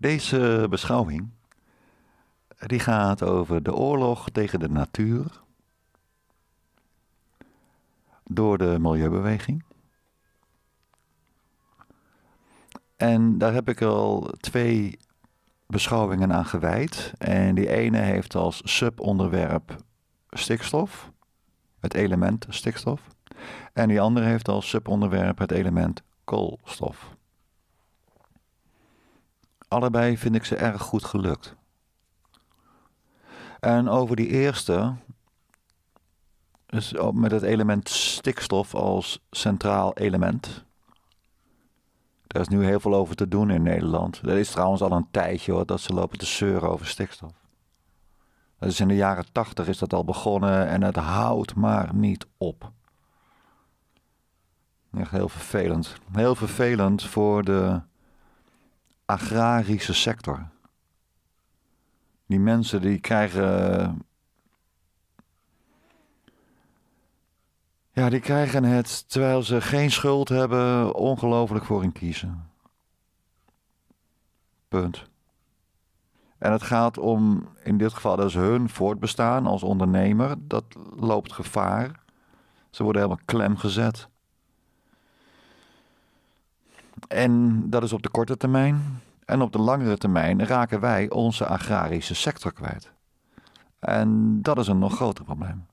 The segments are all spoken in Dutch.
Deze beschouwing die gaat over de oorlog tegen de natuur door de milieubeweging. En daar heb ik al twee beschouwingen aan gewijd. En die ene heeft als subonderwerp stikstof, het element stikstof. En die andere heeft als subonderwerp het element koolstof allebei vind ik ze erg goed gelukt. En over die eerste, dus met het element stikstof als centraal element. Daar is nu heel veel over te doen in Nederland. Dat is trouwens al een tijdje hoor, dat ze lopen te zeuren over stikstof. Dat is in de jaren tachtig is dat al begonnen en het houdt maar niet op. Echt heel vervelend. Heel vervelend voor de agrarische sector. Die mensen die krijgen. Ja, die krijgen het terwijl ze geen schuld hebben, ongelooflijk voor hun kiezen. Punt. En het gaat om, in dit geval, dus hun voortbestaan als ondernemer. Dat loopt gevaar. Ze worden helemaal klem gezet. En dat is op de korte termijn. En op de langere termijn raken wij onze agrarische sector kwijt. En dat is een nog groter probleem.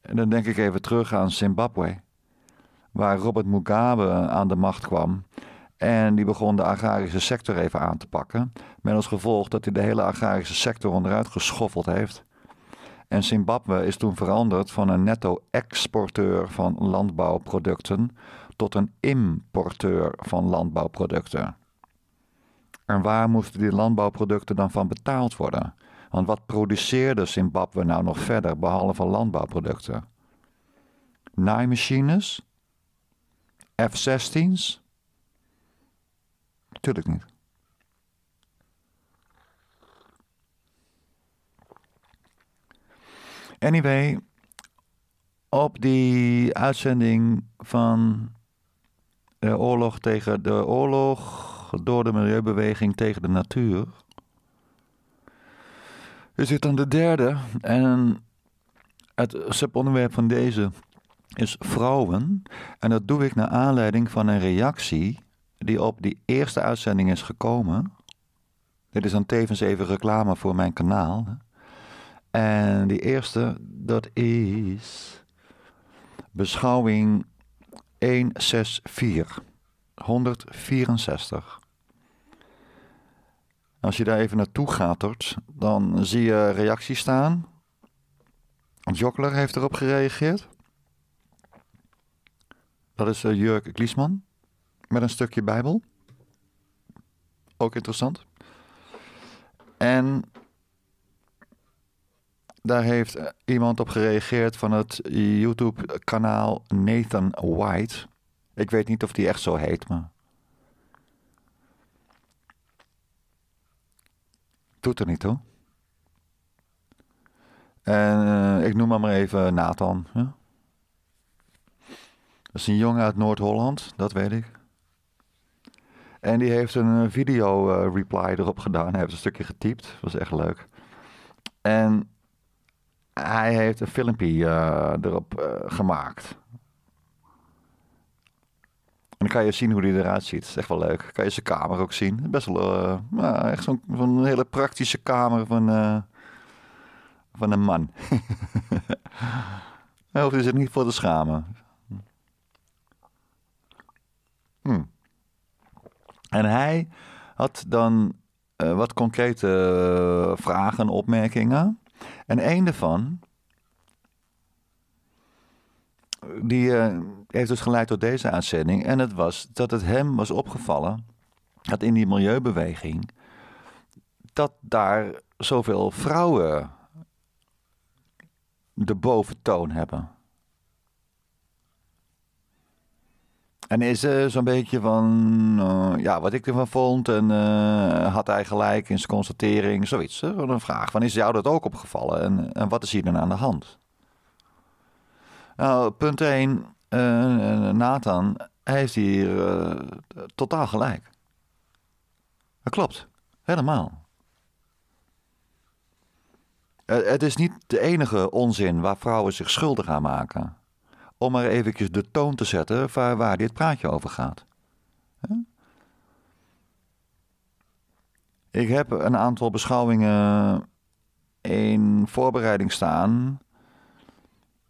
En dan denk ik even terug aan Zimbabwe, waar Robert Mugabe aan de macht kwam. En die begon de agrarische sector even aan te pakken. Met als gevolg dat hij de hele agrarische sector onderuit geschoffeld heeft. En Zimbabwe is toen veranderd van een netto-exporteur van landbouwproducten tot een importeur van landbouwproducten. En waar moesten die landbouwproducten dan van betaald worden? Want wat produceerde Zimbabwe nou nog verder behalve landbouwproducten? Naaimachines? F-16's? Tuurlijk niet. Anyway, op die uitzending van de eh, oorlog tegen de oorlog door de milieubeweging tegen de natuur. Er zit dan de derde? En het subonderwerp van deze is vrouwen. En dat doe ik naar aanleiding van een reactie die op die eerste uitzending is gekomen. Dit is dan tevens even reclame voor mijn kanaal. En die eerste, dat is beschouwing 164. 164. Als je daar even naartoe gaat, dan zie je reacties staan. Jokler heeft erop gereageerd. Dat is eh, Jurk Gliesman met een stukje Bijbel. Ook interessant. En daar heeft eh, iemand op gereageerd van het YouTube-kanaal Nathan White. Ik weet niet of die echt zo heet, maar. Doet er niet toe. En eh, ik noem hem maar even Nathan. Ja? Dat is een jongen uit Noord-Holland, dat weet ik. En die heeft een eh, video-reply erop gedaan. Hij heeft een stukje getypt. was echt leuk. En hij heeft een filmpje eh, erop eh, gemaakt. En dan kan je zien hoe hij eruit ziet. is echt wel leuk. Kan je zijn kamer ook zien. Best wel eh, echt zo'n, hele praktische kamer van, van een man. hij hoeft zich niet voor te schamen. Hmm. En hij had dan wat concrete vragen en opmerkingen. En een daarvan, die eh, heeft dus geleid tot deze uitzending. En het was dat het hem was opgevallen dat in die milieubeweging, dat daar zoveel vrouwen de boventoon hebben. En is er zo'n beetje van, eh, ja, wat ik ervan vond en eh, had hij gelijk in zijn constatering, zoiets. Hè? Eh, een vraag van, is jou dat ook opgevallen en, en wat is hier dan aan de hand? Nou, punt 1, Nathan heeft hier totaal gelijk. Dat klopt, helemaal. het is niet de enige onzin waar vrouwen zich schuldig aan maken om maar eventjes de toon te zetten waar, waar dit praatje over gaat. Ik heb een aantal beschouwingen in voorbereiding staan.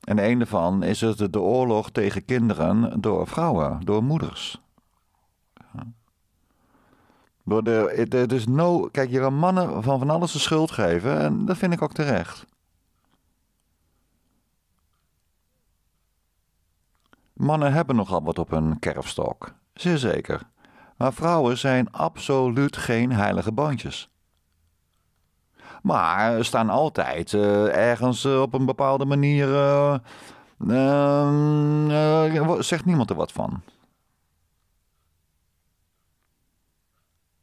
En een daarvan is het de oorlog tegen kinderen door vrouwen, door moeders. Door het is no, kijk, je kan mannen van van alles de schuld geven en dat vind ik ook terecht. Mannen hebben nogal wat op hun kerfstok, zeer zeker. Maar vrouwen zijn absoluut geen heilige bandjes. Maar staan altijd eh, ergens eh, op een bepaalde manier. Eh, ehm, zegt niemand er wat van.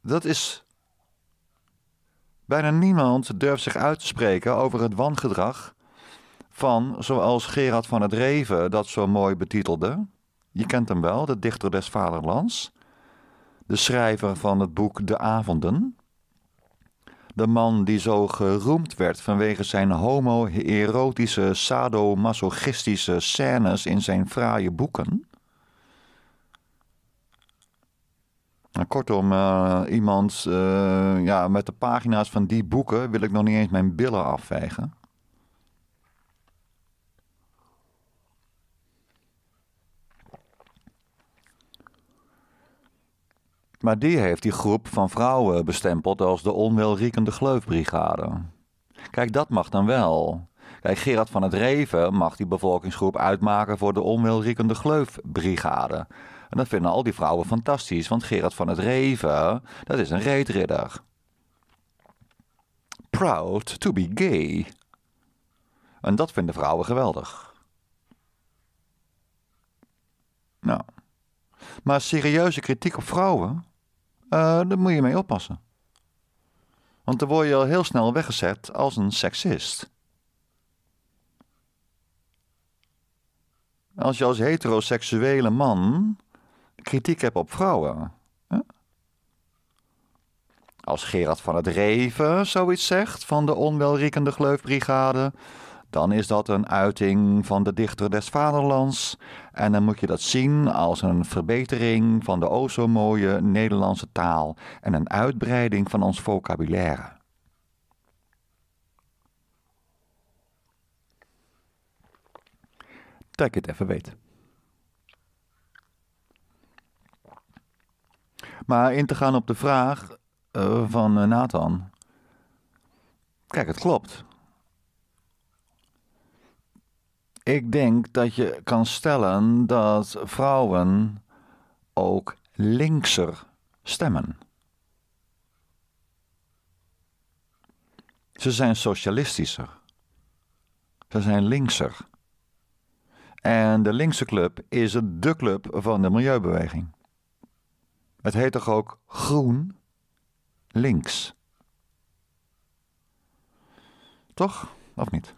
Dat is. Bijna niemand durft zich uit te spreken over het wangedrag van, zoals Gerard van het Reven dat zo mooi betitelde. Je kent hem wel, de dichter des vaderlands. De schrijver van het boek De Avonden. De man die zo geroemd werd vanwege zijn homoerotische, sadomasochistische scènes in zijn fraaie boeken. Nou, kortom, eh, iemand eh, ja, met de pagina's van die boeken wil ik nog niet eens mijn billen afvegen. Maar die heeft die groep van vrouwen bestempeld als de onwelriekende gleufbrigade. Kijk, dat mag dan wel. Kijk, Gerard van het Reven mag die bevolkingsgroep uitmaken voor de onwelriekende gleufbrigade. En dat vinden al die vrouwen fantastisch, want Gerard van het Reven, dat is een reetridder. Proud to be gay. En dat vinden vrouwen geweldig. Nou. Maar serieuze kritiek op vrouwen? Uh, daar moet je mee oppassen. Want dan word je al heel snel weggezet als een seksist. Als je als heteroseksuele man kritiek hebt op vrouwen. Hè? Als Gerard van het Reven zoiets zegt van de onwelriekende gleufbrigade, dan is dat een uiting van de dichter des vaderlands. En dan moet je dat zien als een verbetering van de o zo mooie Nederlandse taal en een uitbreiding van ons vocabulaire. Dat ik het even weet. Maar in te gaan op de vraag eh, van eh, Nathan. Kijk, het klopt. Ik denk dat je kan stellen dat vrouwen ook linkser stemmen. Ze zijn socialistischer. Ze zijn linkser. En de linkse club is de club van de milieubeweging. Het heet toch ook groen links? Toch? Of niet?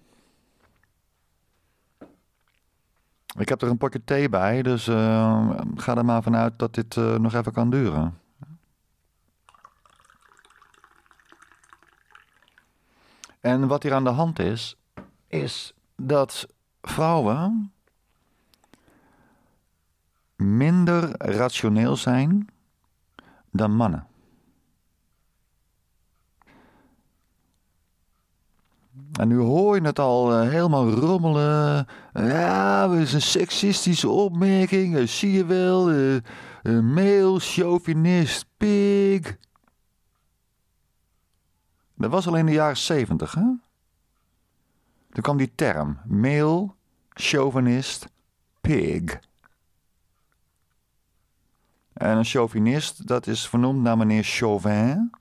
Ik heb er een pakje thee bij, dus ehm, ga er maar vanuit dat dit eh, nog even kan duren. En wat hier aan de hand is, is dat vrouwen minder rationeel zijn dan mannen. En nu hoor je het al eh, helemaal rommelen. Ja, dat is een seksistische opmerking. Eh, zie je wel. Uh, male, chauvinist, pig. Dat was al in de jaren zeventig, hè? Toen kwam die term. Male, chauvinist, pig. En een chauvinist, dat is vernoemd naar meneer Chauvin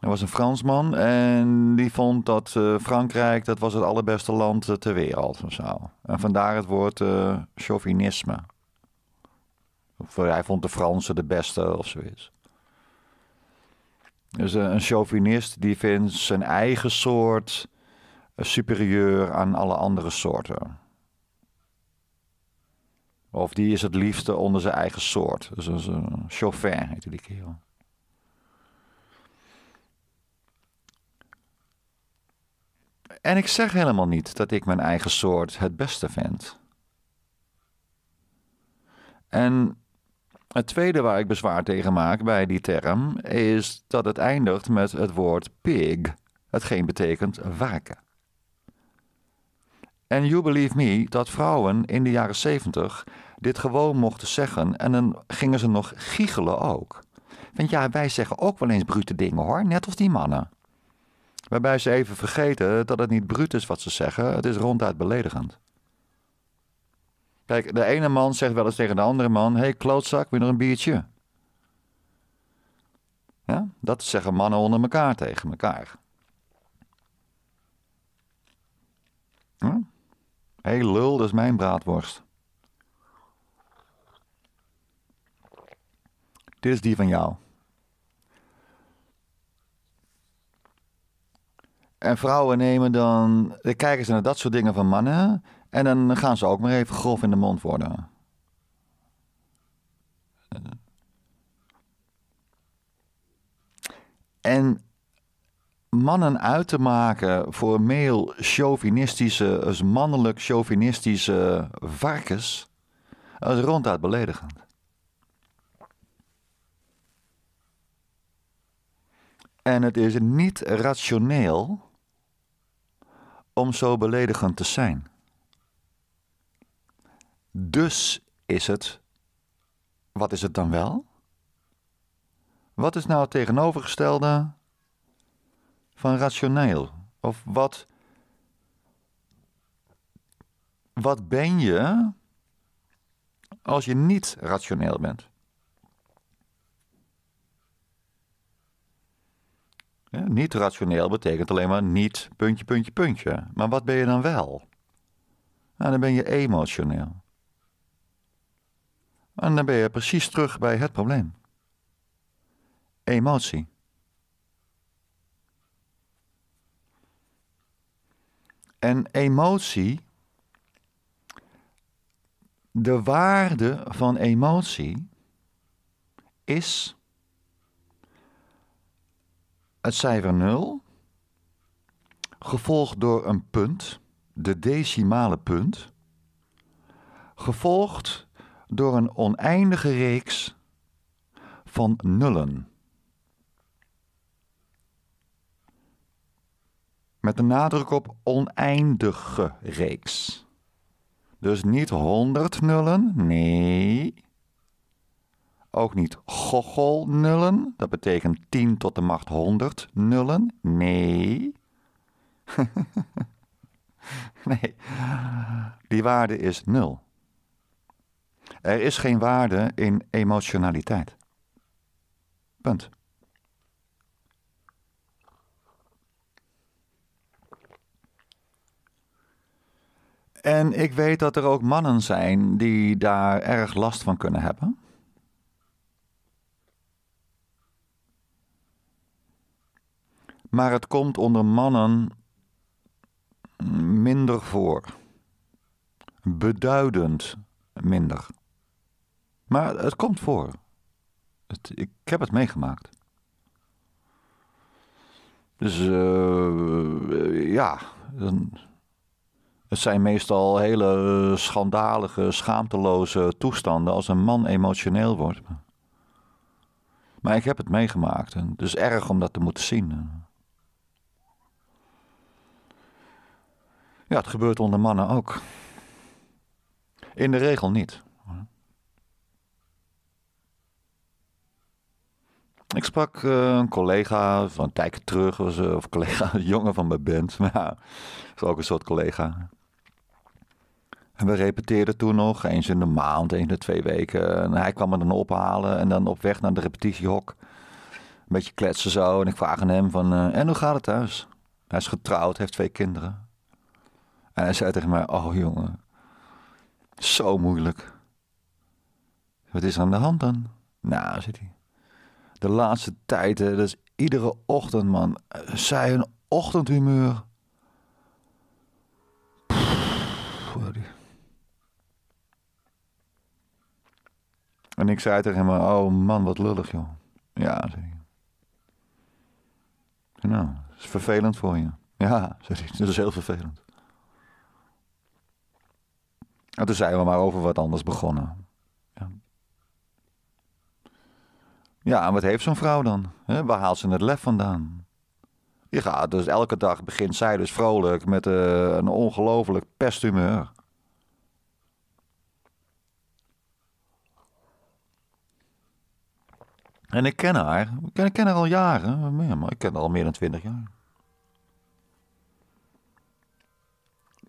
er was een Fransman en die vond dat eh, Frankrijk dat was het allerbeste land eh, ter wereld of zo. En vandaar het woord eh, chauvinisme. hij vond de Fransen de beste of zoiets. Dus een chauvinist die vindt zijn eigen soort superieur aan alle andere soorten. Of die is het liefste onder zijn eigen soort. Dus een chauvin heet die kerel. En ik zeg helemaal niet dat ik mijn eigen soort het beste vind. En het tweede waar ik bezwaar tegen maak bij die term is dat het eindigt met het woord pig, hetgeen betekent waken. En you believe me dat vrouwen in de jaren 70 dit gewoon mochten zeggen en dan gingen ze nog giechelen ook. Want ja, wij zeggen ook wel eens brute dingen hoor, net als die mannen. Waarbij ze even vergeten dat het niet bruut is wat ze zeggen, het is ronduit beledigend. Kijk, de ene man zegt wel eens tegen de andere man: Hé hey, klootzak, wil nog een biertje? Ja, dat zeggen mannen onder elkaar tegen elkaar. Hé hm? hey, lul, dat is mijn braadworst. Dit is die van jou. En vrouwen nemen dan, dan kijken ze naar dat soort dingen van mannen. En dan gaan ze ook maar even grof in de mond worden. En mannen uit te maken voor meel chauvinistische, dus mannelijk chauvinistische varkens, dat is ronduit beledigend. En het is niet rationeel om zo beledigend te zijn. Dus is het. Wat is het dan wel? Wat is nou het tegenovergestelde van rationeel? Of wat. Wat ben je als je niet rationeel bent? Ja, niet rationeel betekent alleen maar niet puntje, puntje, puntje. Maar wat ben je dan wel? Nou, dan ben je emotioneel. En dan ben je precies terug bij het probleem. Emotie. En emotie, de waarde van emotie is het cijfer 0, gevolgd door een punt, de decimale punt, gevolgd door een oneindige reeks van nullen. Met de nadruk op oneindige reeks. Dus niet 100 nullen, nee. Ook niet gogolnullen. dat betekent 10 tot de macht 100 nullen. Nee. nee, die waarde is nul. Er is geen waarde in emotionaliteit. Punt. En ik weet dat er ook mannen zijn die daar erg last van kunnen hebben. Maar het komt onder mannen minder voor. Beduidend minder. Maar het komt voor. Het, ik heb het meegemaakt. Dus eh, ja, het zijn meestal hele eh, schandalige, schaamteloze toestanden als een man emotioneel wordt. Maar ik heb het meegemaakt en het is erg om dat te moeten zien. Ja, het gebeurt onder mannen ook. In de regel niet. Ik sprak eh, een collega van een tijdje terug, of uh, of collega, een jongen van mijn band, maar ja, ook een soort collega. En we repeteerden toen nog, eens in de maand, eens in de twee weken. En hij kwam me dan ophalen en dan op weg naar de repetitiehok. Een beetje kletsen zo. En ik vraag aan hem van, eh, en hoe gaat het thuis? Hij is getrouwd, heeft twee kinderen. En hij zei tegen mij: Oh jongen, zo moeilijk. Wat is er aan de hand dan? Nou, zit hij. De laatste tijd, dat is iedere ochtend, man. Zij een ochtendhumeur. Pff, en ik zei tegen hem: Oh man, wat lullig, joh. Ja, zei hij. Nou, dat is vervelend voor je. Ja, zei hij. Dat is heel vervelend. En nou, toen zijn we maar over wat anders begonnen. Ja, ja en wat heeft zo'n vrouw dan? waar haalt ze het lef vandaan? Je gaat dus elke dag begint zij dus vrolijk met uh, een ongelooflijk pesthumeur. En ik ken haar. Ik ken, haar al jaren. maar ik ken haar al meer dan twintig jaar.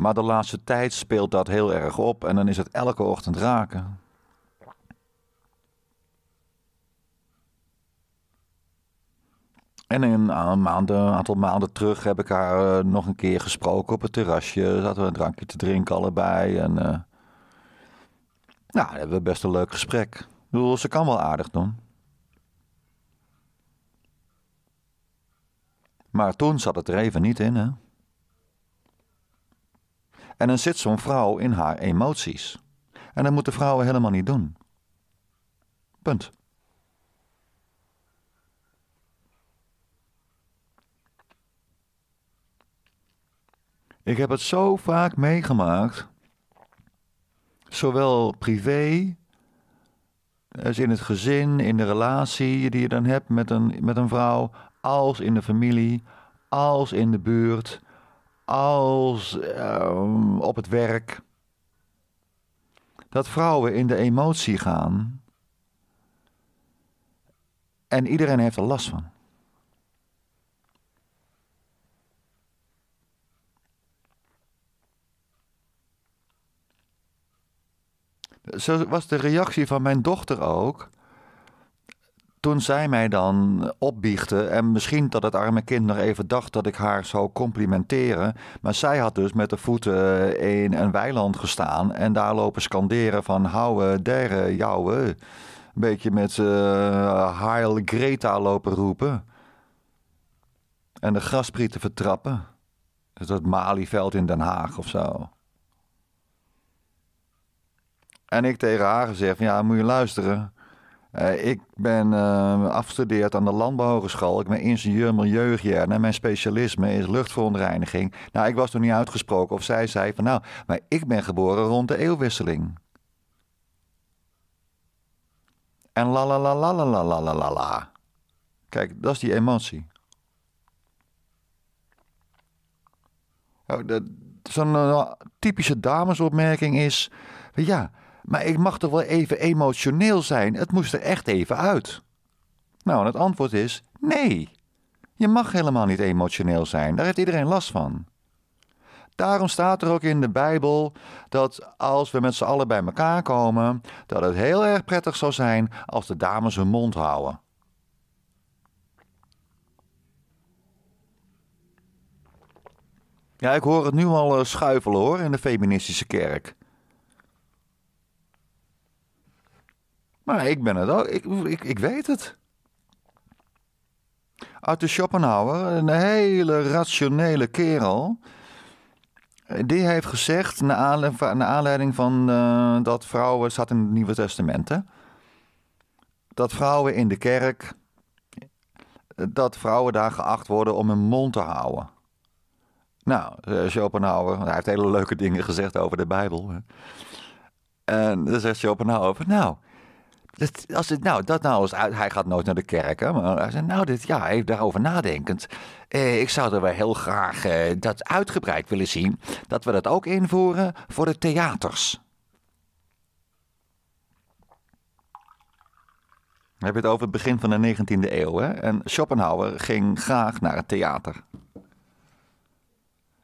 Maar de laatste tijd speelt dat heel erg op en dan is het elke ochtend raken. En een, eh, een aantal maanden terug heb ik haar eh, nog een keer gesproken op het terrasje. Zaten we een drankje te drinken allebei. En, uh, nou, hebben we best een leuk gesprek. Ik bedoel, ze kan wel aardig doen. Maar toen zat het er even niet in, hè. En dan zit zo'n vrouw in haar emoties. En dat moeten vrouwen helemaal niet doen. Punt. Ik heb het zo vaak meegemaakt, zowel privé als in het gezin, in de relatie die je dan hebt met een, met een vrouw, als in de familie, als in de buurt, als ehm, op het werk. Dat vrouwen in de emotie gaan. En iedereen heeft er last van. Zo was de reactie van mijn dochter ook toen zij mij dan opbiechten en misschien dat het arme kind nog even dacht dat ik haar zou complimenteren, maar zij had dus met de voeten eh, in een weiland gestaan en daar lopen skanderen van houwe, derre, jouwe. Een beetje met uh, eh, Heil Greta lopen roepen. En de grasprieten vertrappen. Dus dat Malieveld in Den Haag of zo. En ik tegen haar gezegd, ja, moet je luisteren eh, ik ben uh, afgestudeerd aan de Landbouwhogeschool. Ik ben ingenieur en Mijn specialisme is luchtverontreiniging. Nou, ik was toen niet uitgesproken. Of zij zei van nou, maar ik ben geboren rond de eeuwwisseling. En la la la la la la la la Kijk, dat is die emotie. Oh, zo'n eh, typische damesopmerking is... Ja, maar ik mag toch wel even emotioneel zijn? Het moest er echt even uit. Nou, en het antwoord is nee. Je mag helemaal niet emotioneel zijn. Daar heeft iedereen last van. Daarom staat er ook in de Bijbel dat als we met z'n allen bij elkaar komen, dat het heel erg prettig zou zijn als de dames hun mond houden. Ja, ik hoor het nu al eh, schuivelen hoor in de feministische kerk. Maar ik ben het ook. Ik, ik, ik weet het. Arthur Schopenhauer, een hele rationele kerel. Die heeft gezegd, naar aanleiding van eh, dat vrouwen, het staat in het Nieuwe Testament, dat vrouwen in de kerk, dat vrouwen daar geacht worden om hun mond te houden. Nou, eh, Schopenhauer, hij heeft hele leuke dingen gezegd over de Bijbel. Hè. En dan zegt Schopenhauer, nou, als het, nou, dat nou als, hij gaat nooit naar de kerk, hè, maar hij zei, nou, dit, ja, even daarover nadenkend. Eh, ik zou er wel heel graag eh, dat uitgebreid willen zien, dat we dat ook invoeren voor de theaters. We hebben het over het begin van de 19e eeuw, hè? En Schopenhauer ging graag naar het theater.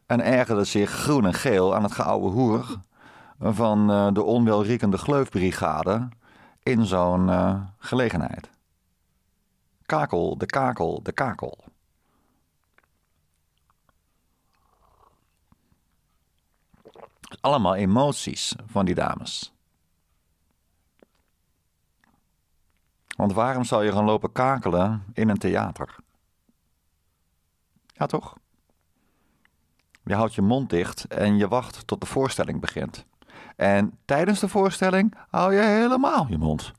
En ergerde zich groen en geel aan het geouwe hoer van eh, de onwelriekende gleufbrigade in zo'n eh, gelegenheid. Kakel, de kakel, de kakel. Allemaal emoties van die dames. Want waarom zou je gaan lopen kakelen in een theater? Ja, toch? Je houdt je mond dicht en je wacht tot de voorstelling begint. En tijdens de voorstelling hou je helemaal je mond.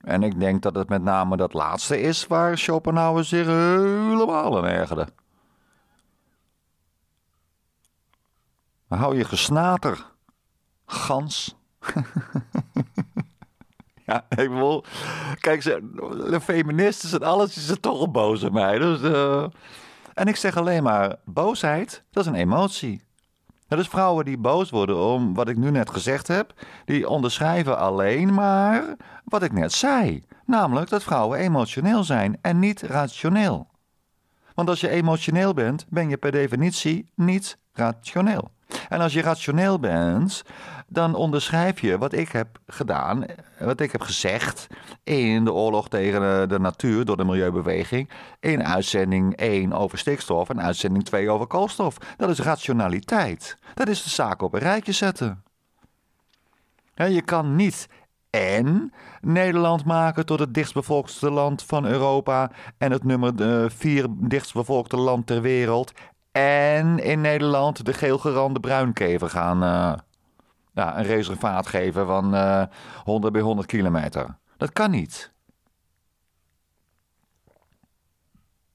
En ik denk dat het met name dat laatste is waar Schopenhauer zich helemaal aan ergerde. Hou je gesnater, gans. ja, ik wil. Kijk, de feministen en alles is er toch een op mij. Dus. Eh, en ik zeg alleen maar, boosheid, dat is een emotie. Dat is vrouwen die boos worden om wat ik nu net gezegd heb, die onderschrijven alleen maar wat ik net zei. Namelijk dat vrouwen emotioneel zijn en niet rationeel. Want als je emotioneel bent, ben je per definitie niet rationeel. En als je rationeel bent, dan onderschrijf je wat ik heb gedaan, wat ik heb gezegd in de oorlog tegen eh, de natuur door de milieubeweging. In uitzending 1 over stikstof en uitzending 2 over koolstof. Dat is rationaliteit. Dat is de zaak op een rijtje zetten. Je kan niet en Nederland maken tot het dichtstbevolkte land van Europa en het nummer 4 eh, dichtstbevolkte land ter wereld. En in Nederland de geelgerande bruinkever gaan eh, ja, een reservaat geven van uh, eh, 100 bij 100 kilometer. Dat kan niet.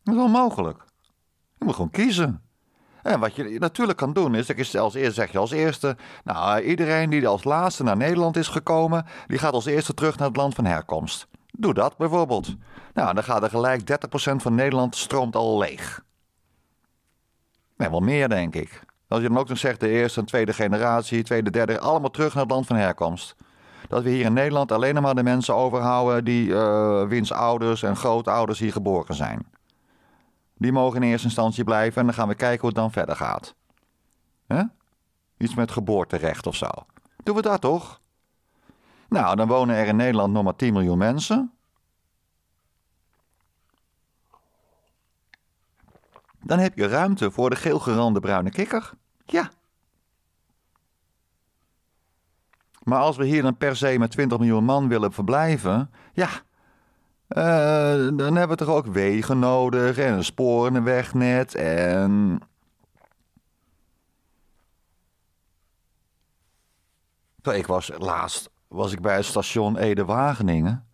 Dat is onmogelijk. Je moet gewoon kiezen. En wat je natuurlijk kan doen is, dat als eerste, zeg je als eerste, nou iedereen die als laatste naar Nederland is gekomen, die gaat als eerste terug naar het land van herkomst. Doe dat bijvoorbeeld. Nou, dan gaat er gelijk 30% van Nederland stroomt al leeg. Nee, wel meer denk ik als je dan ook nog zegt de eerste en tweede generatie, tweede, derde, allemaal terug naar het land van herkomst. Dat we hier in Nederland alleen maar de mensen overhouden die uh, wiens ouders en grootouders hier geboren zijn. Die mogen in eerste instantie blijven en dan gaan we kijken hoe het dan verder gaat. hè Iets met geboorterecht of zo. Doen we dat toch? Nou, dan wonen er in Nederland nog maar 10 miljoen mensen. Dan heb je ruimte voor de geelgerande bruine kikker. Ja. Maar als we hier dan per se met 20 miljoen man willen verblijven, ja, eh, dan hebben we toch ook wegen nodig en een spoor en een wegnet en... Ik was laatst was ik bij het station Ede-Wageningen.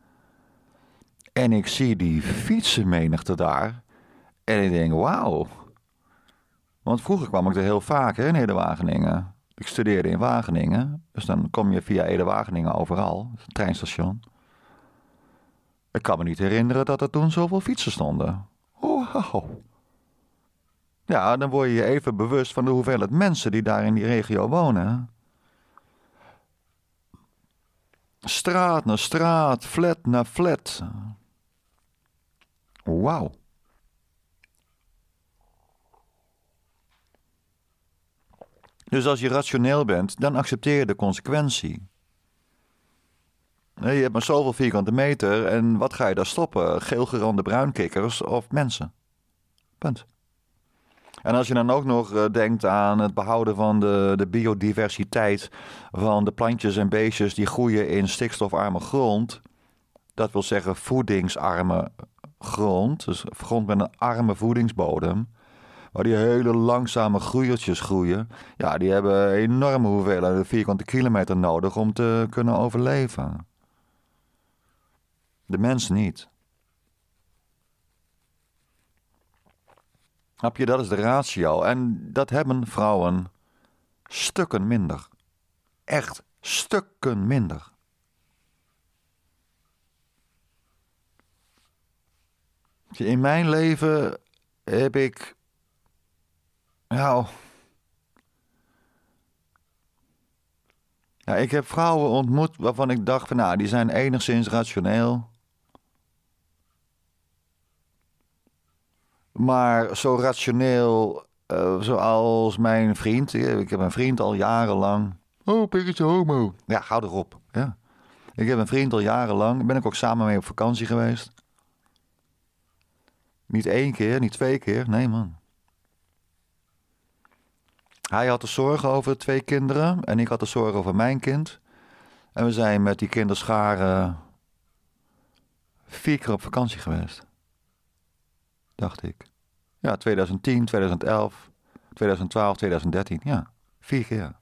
En ik zie die fietsenmenigte daar. En ik denk, wauw. Want vroeger kwam ik er heel vaak in Ede-Wageningen. Ik studeerde in Wageningen, dus dan kom je via Ede-Wageningen overal, het treinstation. Ik kan me niet herinneren dat er toen zoveel fietsen stonden. Oh, wow. Ja, dan word je je even bewust van de hoeveelheid mensen die daar in die regio wonen. Straat na straat, flat na flat. Wauw. Dus als je rationeel bent, dan accepteer je de consequentie. Je hebt maar zoveel vierkante meter en wat ga je daar stoppen? Geelgerande bruinkikkers of mensen? Punt. En als je dan ook nog eh, denkt aan het behouden van de, de biodiversiteit van de plantjes en beestjes die groeien in stikstofarme grond, dat wil zeggen voedingsarme grond, dus grond met een arme voedingsbodem, waar oh, die hele langzame groeiertjes groeien, ja, die hebben enorme hoeveelheden vierkante kilometer nodig om te kunnen overleven. De mens niet. Heb je, dat is de ratio. En dat hebben vrouwen stukken minder. Echt stukken minder. In mijn leven heb ik nou. ik heb vrouwen ontmoet waarvan ik dacht van, nou, die zijn enigszins rationeel. Maar zo rationeel eh, zoals mijn vriend. Eh, ik heb een vriend al jarenlang. Oh, pikkertje homo. Ja, hou erop. Ja. Ik heb een vriend al jarenlang. ben ik ook samen mee op vakantie geweest. Niet één keer, niet twee keer. Nee, man. Hij had de zorgen over de twee kinderen en ik had de zorgen over mijn kind. En we zijn met die kinderscharen vier keer op vakantie geweest. Dacht ik. Ja, 2010, 2011, 2012, 2013. Ja, vier keer.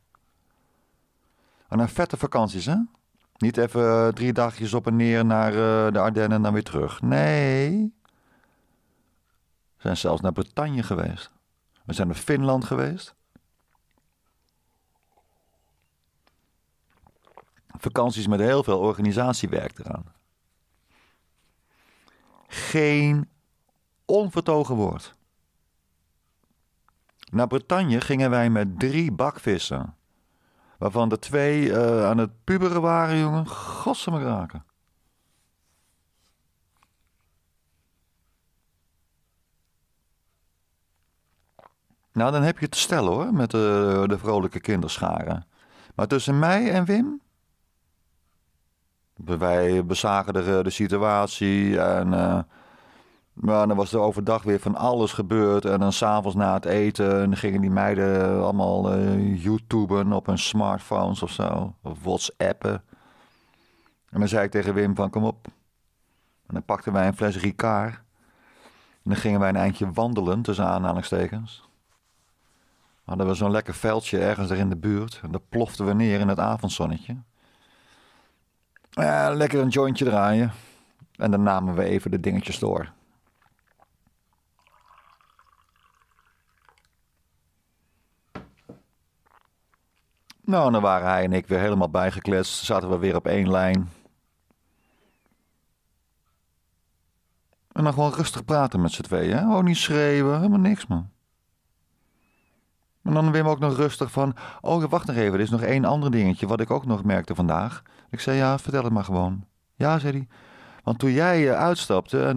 En naar vette vakanties, hè? Niet even eh, drie dagjes op en neer naar eh, de Ardennen en dan weer terug. Nee. We zijn zelfs naar Bretagne geweest. We zijn naar Finland geweest. Vakanties met heel veel organisatiewerk eraan. Geen onvertogen woord. Naar Bretagne gingen wij met drie bakvissen. Waarvan de twee eh, aan het puberen waren, jongen. me raken. Nou, dan heb je te stellen hoor, met de vrolijke kinderscharen. Maar tussen mij en Wim wij bezagen de, eh, de situatie en maar eh, dan was er overdag weer van alles gebeurd. En dan s'avonds na het eten gingen die meiden allemaal uh, YouTuben op hun smartphones of zo. Of Whatsappen. En dan zei ik tegen Wim van kom op. En dan pakten wij een fles Ricard. En dan gingen wij een eindje wandelen tussen aanhalingstekens. Hadden we zo'n lekker veldje ergens er in de buurt. En dan ploften we neer in het avondzonnetje. Nou lekker een jointje draaien. En dan namen we even de dingetjes door. Nou, en dan waren hij en ik weer helemaal bijgekletst. Zaten we weer op één lijn. En dan gewoon rustig praten met z'n tweeën. Hè? Gewoon niet schreeuwen, helemaal niks, man. Maar dan weer ook nog rustig van, oh wacht nog even, er is nog één ander dingetje wat ik ook nog merkte vandaag. Ik zei, ja, vertel het maar gewoon. Ja, zei hij. Want toen jij eh, uitstapte en,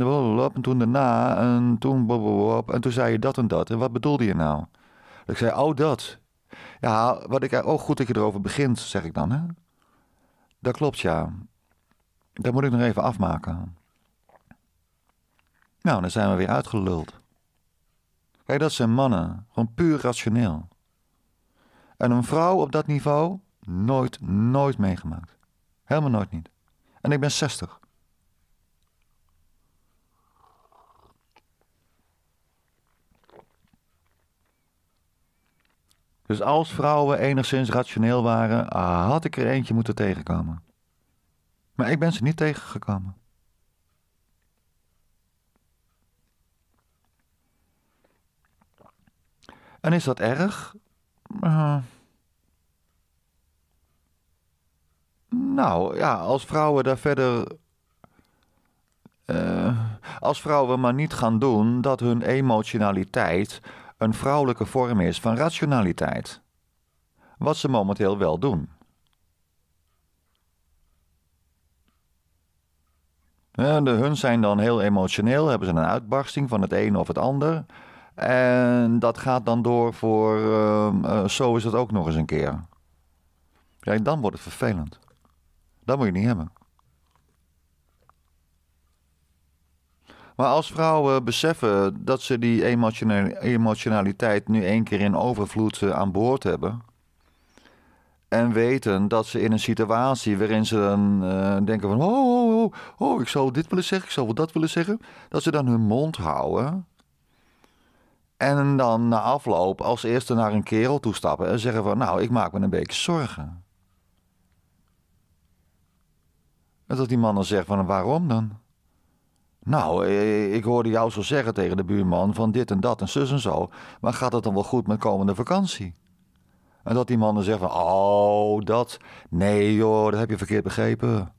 toen daarna en toen en toen zei je dat en dat. En wat bedoelde je nou? Ik zei, oh dat. Ja, wat ik, oh goed dat je erover begint, zeg ik dan. Hè? Dat klopt, ja. Dat moet ik nog even afmaken. Nou, dan zijn we weer uitgeluld. Kijk, dat zijn mannen. Gewoon puur rationeel. En een vrouw op dat niveau, nooit, nooit meegemaakt. Helemaal nooit niet. En ik ben 60. Dus als vrouwen enigszins rationeel waren, ah, had ik er eentje moeten tegenkomen. Maar ik ben ze niet tegengekomen. En is dat erg? nou ja, als vrouwen daar verder. Eh, als vrouwen maar niet gaan doen dat hun emotionaliteit een vrouwelijke vorm is van rationaliteit. Wat ze momenteel wel doen. De hun zijn dan heel emotioneel, hebben ze een uitbarsting van het een of het ander. En dat gaat dan door voor ehm, eh, zo is het ook nog eens een keer. Kijk, dan wordt het vervelend. Dat moet je niet hebben. Maar als vrouwen beseffen dat ze die emotionaliteit nu één keer in overvloed eh, aan boord hebben. En weten dat ze in een situatie waarin ze dan eh, denken van oh, oh, oh, oh, ik zou dit willen zeggen, ik zou dat willen zeggen. Dat ze dan hun mond houden. En dan na afloop als eerste naar een kerel toe stappen en zeggen van nou, ik maak me een beetje zorgen. En dat die man dan zegt van waarom dan? Nou, ik hoorde jou zo zeggen tegen de buurman van dit en dat en zus en zo. Maar gaat het dan wel goed met komende vakantie? En dat die man dan zegt van oh, dat. Nee joh, dat heb je verkeerd begrepen.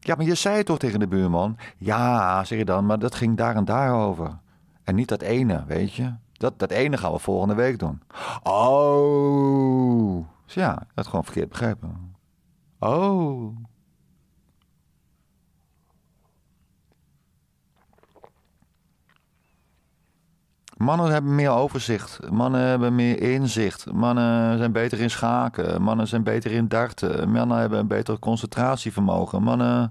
Ja, maar je zei het toch tegen de buurman? Ja, zeg je dan, maar dat ging daar en daar over. En niet dat ene, weet je. Dat, dat ene gaan we volgende week doen. Oh. Dus ja, dat gewoon verkeerd begrepen. Oh. Mannen hebben meer overzicht. Mannen hebben meer inzicht. Mannen zijn beter in schaken. Mannen zijn beter in darten. Mannen hebben een beter concentratievermogen. Mannen.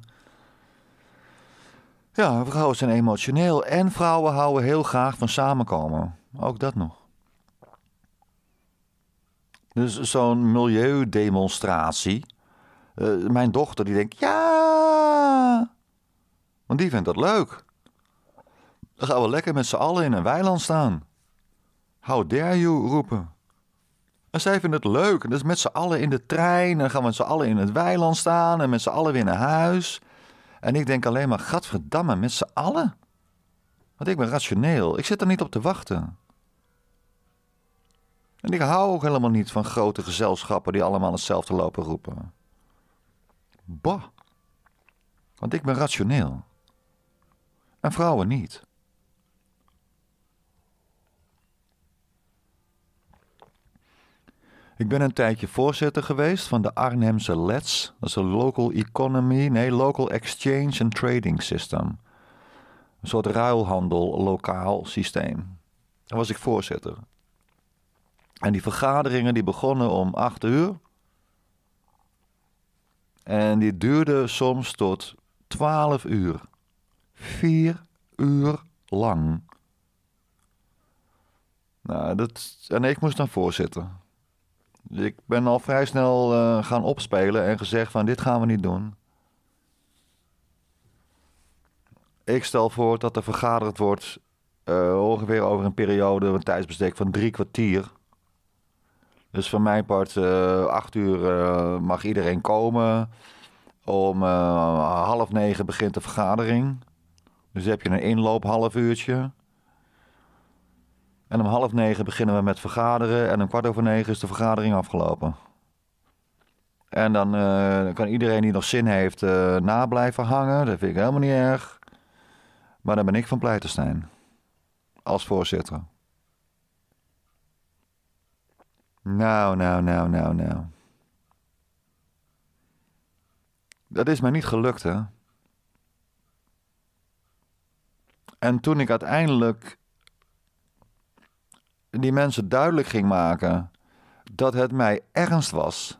Ja, vrouwen zijn emotioneel en vrouwen houden heel graag van samenkomen. Ook dat nog. Dus zo'n milieudemonstratie. Uh, mijn dochter die denkt, ja! Want die vindt dat leuk. Dan gaan we lekker met z'n allen in een weiland staan. How dare you roepen. En zij vinden het leuk. Dus met z'n allen in de trein. En dan gaan we met z'n allen in het weiland staan. En met z'n allen weer naar huis. En ik denk alleen maar, gadverdamme, met z'n allen? Want ik ben rationeel, ik zit er niet op te wachten. En ik hou ook helemaal niet van grote gezelschappen die allemaal hetzelfde lopen roepen. Bah. Want ik ben rationeel. En vrouwen niet. Ik ben een tijdje voorzitter geweest van de Arnhemse LETS. Dat is een Local Economy, nee, Local Exchange and Trading System. Een soort ruilhandel, lokaal systeem. Daar was ik voorzitter. En die vergaderingen die begonnen om acht uur. En die duurden soms tot twaalf uur. Vier uur lang. Nou, dat, en ik moest dan voorzitter ik ben al vrij snel eh, gaan opspelen en gezegd van dit gaan we niet doen. Ik stel voor dat er vergaderd wordt eh, ongeveer over een periode, een tijdsbestek van drie kwartier. Dus van mijn part, eh, acht uur mag iedereen komen. Om half negen begint de vergadering. Dus heb je een inloop half uurtje. En om half negen beginnen we met vergaderen. En om kwart over negen is de vergadering afgelopen. En dan eh, kan iedereen die nog zin heeft uh, na hangen. Dat vind ik helemaal niet erg. Maar dan ben ik van zijn Als voorzitter. Nou, nou, nou, nou, nou. Dat is mij niet gelukt, hè? En toen ik uiteindelijk die mensen duidelijk ging maken dat het mij ernst was.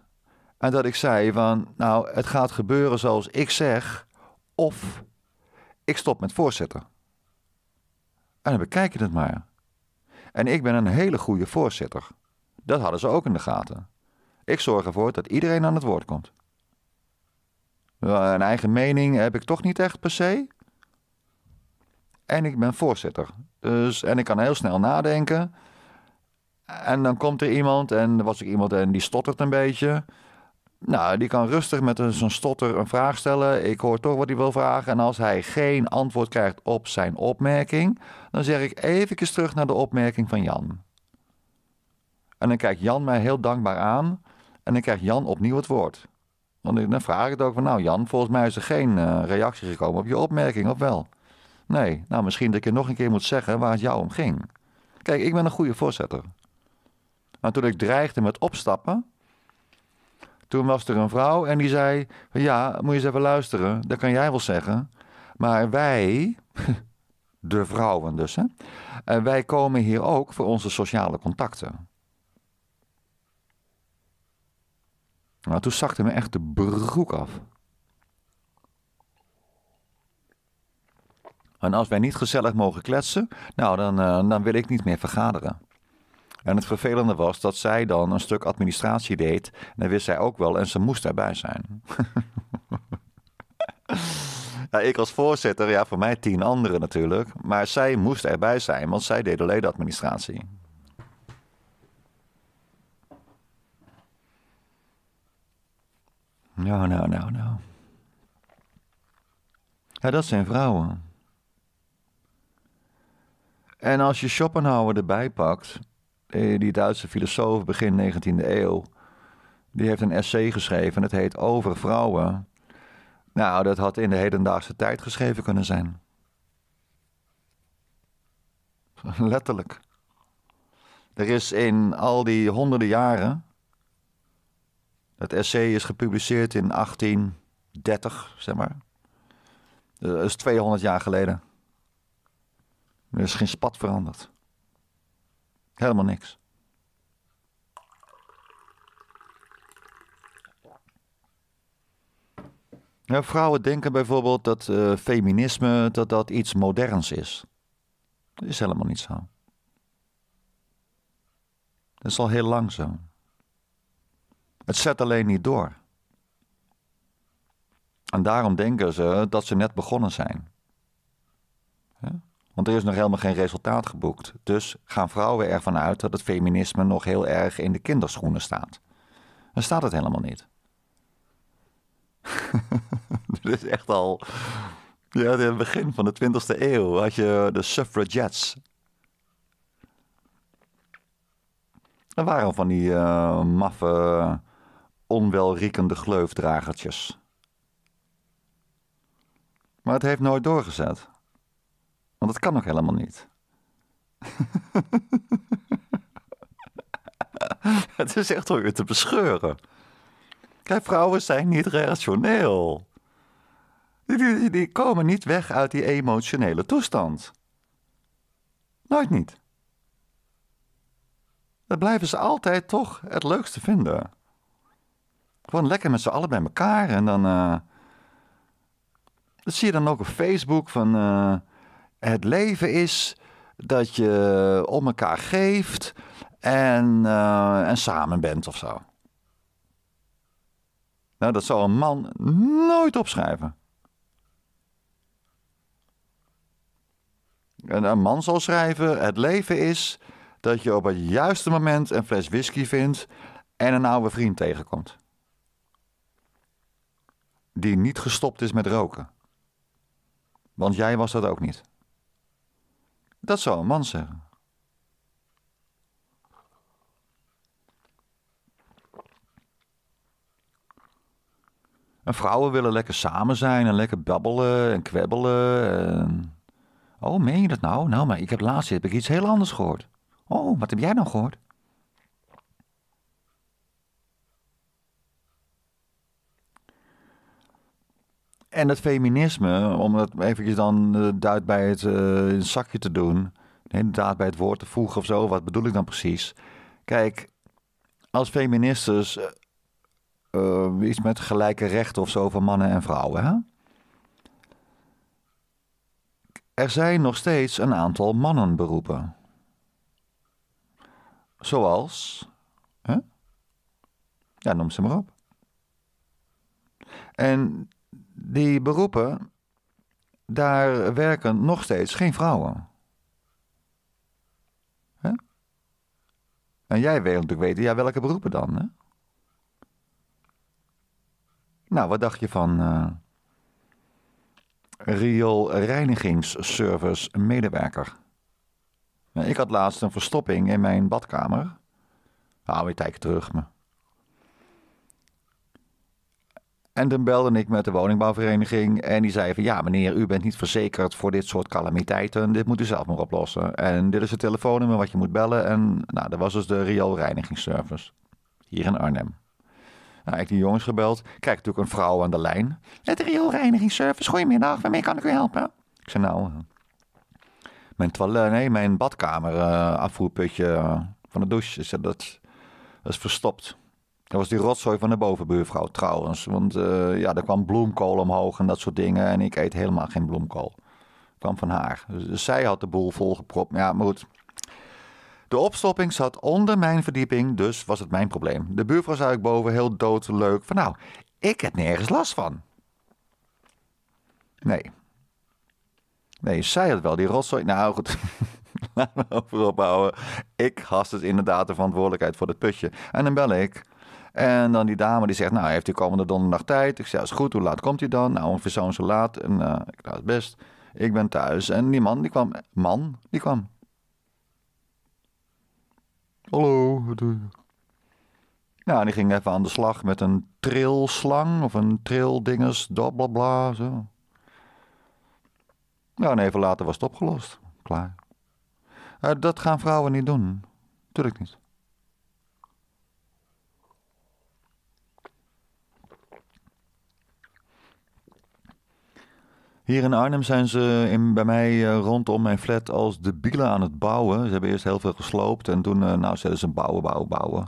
En dat ik zei van, nou, het gaat gebeuren zoals ik zeg, of ik stop met voorzitter. En dan bekijk je het maar. En ik ben een hele goede voorzitter. Dat hadden ze ook in de gaten. Ik zorg ervoor dat iedereen aan het woord komt. Een eigen mening heb ik toch niet echt per se. En ik ben voorzitter. Dus, en ik kan heel snel nadenken. En dan komt er iemand en er was ik iemand en die stottert een beetje. Nou, die kan rustig met zijn stotter een vraag stellen. Ik hoor toch wat hij wil vragen. En als hij geen antwoord krijgt op zijn opmerking, dan zeg ik even terug naar de opmerking van Jan. En dan kijkt Jan mij heel dankbaar aan. En dan krijgt Jan opnieuw het woord. Want dan vraag ik het ook van, nou Jan, volgens mij is er geen eh, reactie gekomen op je opmerking, of wel? Nee, nou misschien dat ik je nog een keer moet zeggen waar het jou om ging. Kijk, ik ben een goede voorzitter. Maar toen ik dreigde met opstappen, toen was er een vrouw en die zei: Ja, moet je eens even luisteren, dat kan jij wel zeggen. Maar wij, de vrouwen dus, hè, eh, wij komen hier ook voor onze sociale contacten. Nou, toen zakte me echt de broek af. En als wij niet gezellig mogen kletsen, nou, dan, eh, dan wil ik niet meer vergaderen. En het vervelende was dat zij dan een stuk administratie deed. En dat wist zij ook wel en ze moest daarbij zijn. ja, ik als voorzitter, ja, voor mij tien anderen natuurlijk. Maar zij moest erbij zijn, want zij deed de ledenadministratie. Nou, nou, nou, nou. dat zijn vrouwen. En als je Schopenhauer erbij pakt, eh, die Duitse filosoof begin 19e eeuw, die heeft een essay geschreven het heet Over vrouwen. Nou, dat had in de hedendaagse tijd geschreven kunnen zijn. Letterlijk. Er is in al die honderden jaren. Het essay is gepubliceerd in 1830, zeg maar. Dat eh, is 200 jaar geleden. Er is geen spat veranderd. Helemaal niks. Ja, vrouwen denken bijvoorbeeld dat eh, feminisme dat dat iets moderns is. Dat is helemaal niet zo. Dat is al heel lang zo. Het zet alleen niet door. En daarom denken ze dat ze net begonnen zijn. Ja? Want er is nog helemaal geen resultaat geboekt. Dus gaan vrouwen ervan uit dat het feminisme nog heel erg in de kinderschoenen staat. Dan staat het helemaal niet. Dit is echt al. Ja, in het begin van de 20e eeuw had je de suffragettes. Dat waren van die eh, maffe, onwelriekende gleufdragertjes. Maar het heeft nooit doorgezet. Want dat kan nog helemaal niet. het is echt weer te bescheuren. Kijk, vrouwen zijn niet rationeel. Die, die, komen niet weg uit die emotionele toestand. Nooit niet. Dat blijven ze altijd toch het leukste vinden. Gewoon lekker met z'n allen bij elkaar en dan. Eh, dat zie je dan ook op Facebook van. Eh, het leven is dat je om elkaar geeft en, eh, en samen bent of zo. Nou, dat zal een man nooit opschrijven. een man zal schrijven: Het leven is dat je op het juiste moment een fles whisky vindt en een oude vriend tegenkomt. Die niet gestopt is met roken. Want jij was dat ook niet. Dat zou een man zeggen. En vrouwen willen lekker samen zijn en lekker babbelen en kwebbelen. En... Oh, meen je dat nou? Nou, maar ik heb laatst heb ik iets heel anders gehoord. Oh, wat heb jij nou gehoord? en het feminisme, om dat eventjes dan uh, duid bij eh, het zakje te doen. Inderdaad, bij het woord te voegen of zo. Wat bedoel ik dan precies? Kijk, als feministes eh, iets met gelijke rechten of zo voor mannen en vrouwen. Hè? Er zijn nog steeds een aantal mannenberoepen. Zoals. Hè? Ja, noem ze maar op. En die beroepen, daar werken nog steeds geen vrouwen. Hè? En jij weet natuurlijk weten, ja, welke beroepen dan? Hè? Nou, wat dacht je van uh, eh, rioolreinigingsservice medewerker? Nou, ik had laatst een verstopping in mijn badkamer. Nou, weer tijd terug, maar En dan belde ik met de woningbouwvereniging en die zei van ja meneer, u bent niet verzekerd voor dit soort calamiteiten. Dit moet u zelf maar oplossen. En dit is het telefoonnummer wat je moet bellen. En nou, dat was dus de Reinigingsservice. hier in Arnhem. Nou, ik die jongens gebeld. Krijg natuurlijk een vrouw aan de lijn. Het Rio rioolreinigingsservice, goedemiddag, waarmee kan ik u helpen? Ik zei nou, eh, mijn toilet, nee, mijn badkamer eh, afvoerputje van de douche, is dat, dat is verstopt. Dat was die rotzooi van de bovenbuurvrouw trouwens. Want eh, ja, er kwam bloemkool omhoog en dat soort dingen. En ik eet helemaal geen bloemkool. kwam van haar. Dus, dus zij had de boel volgepropt. Ja, maar goed. De opstopping zat onder mijn verdieping, dus was het mijn probleem. De buurvrouw zei ik boven heel dood leuk van nou, ik heb nergens last van. Nee. Nee, zij had wel die rotzooi. Nou goed, laten we over opbouwen. Ik had het dus inderdaad de verantwoordelijkheid voor het putje. En dan bel ik en dan die dame die zegt, nou, heeft u komende donderdag tijd? Ik zeg, is goed, hoe laat komt u dan? Nou, ongeveer zo zo laat. En eh, ik dacht, het nou, best, ik ben thuis. En die man, die kwam, man, die kwam. Hallo, wat doe je? Nou, die ging even aan de slag met een trilslang of een trildinges, bla bla, zo. Nou, en even later was het opgelost. Klaar. Eh, dat gaan vrouwen niet doen. Tuurlijk niet. Hier in Arnhem zijn ze in, bij mij eh, rondom mijn flat als de bielen aan het bouwen. Ze hebben eerst heel veel gesloopt en toen zeiden eh, nou, zetten ze bouwen, bouwen, bouwen.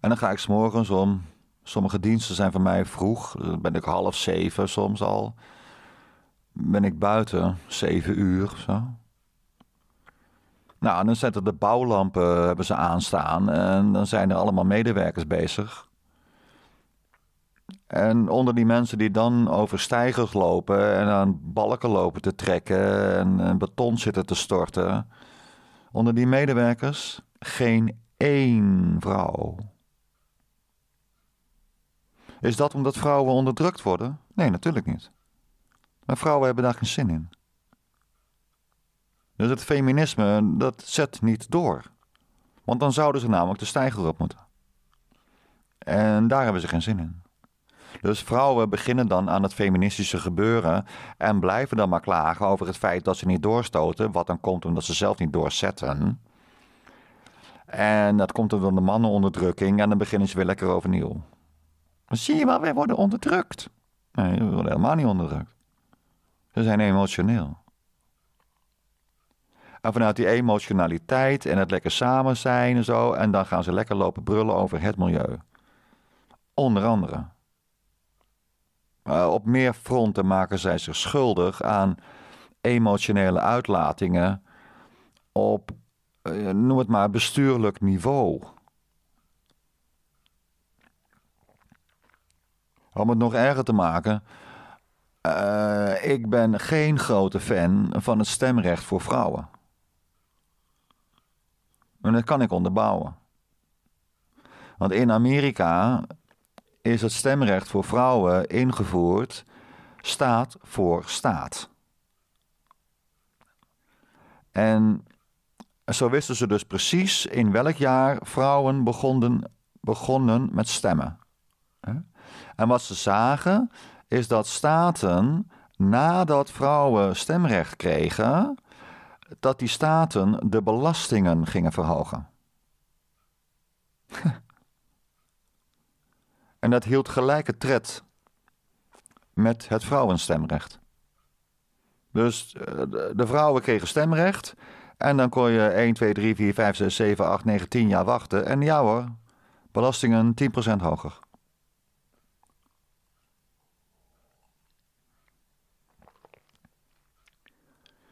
En dan ga ik s'morgens om. Sommige diensten zijn van mij vroeg. Dan ben ik half zeven soms al. Ben ik buiten, zeven uur of zo. Nou, en dan zetten de bouwlampen eh, hebben ze aanstaan. En dan zijn er allemaal medewerkers bezig. En onder die mensen die dan over stijgers lopen en aan balken lopen te trekken en, beton zitten te storten, onder die medewerkers geen één vrouw. Is dat omdat vrouwen onderdrukt worden? Nee, natuurlijk niet. Maar vrouwen hebben daar geen zin in. Dus het feminisme, dat zet niet door. Want dan zouden ze namelijk de stijger op moeten. En daar hebben ze geen zin in. Dus vrouwen beginnen dan aan het feministische gebeuren en blijven dan maar klagen over het feit dat ze niet doorstoten, wat dan komt omdat ze zelf niet doorzetten. En dat komt door de mannenonderdrukking en dan beginnen ze weer lekker overnieuw. Zie je wel, wij worden onderdrukt. Nee, we worden helemaal niet onderdrukt. Ze zijn emotioneel. En vanuit die emotionaliteit en het lekker samen zijn en zo. En dan gaan ze lekker lopen brullen over het milieu. Onder andere. Eh, op meer fronten maken zij zich schuldig aan emotionele uitlatingen op, eh, noem het maar, bestuurlijk niveau. Om het nog erger te maken, eh, ik ben geen grote fan van het stemrecht voor vrouwen. En dat kan ik onderbouwen. Want in Amerika is het stemrecht voor vrouwen ingevoerd staat voor staat. En zo wisten ze dus precies in welk jaar vrouwen begonnen, begonnen met stemmen. En wat ze zagen is dat staten, nadat vrouwen stemrecht kregen, dat die staten de belastingen gingen verhogen. En dat hield gelijke tred met het vrouwenstemrecht. Dus eh, de vrouwen kregen stemrecht. En dan kon je 1, 2, 3, 4, 5, 6, 7, 8, 9, 10 jaar wachten. En ja hoor, belastingen 10% hoger.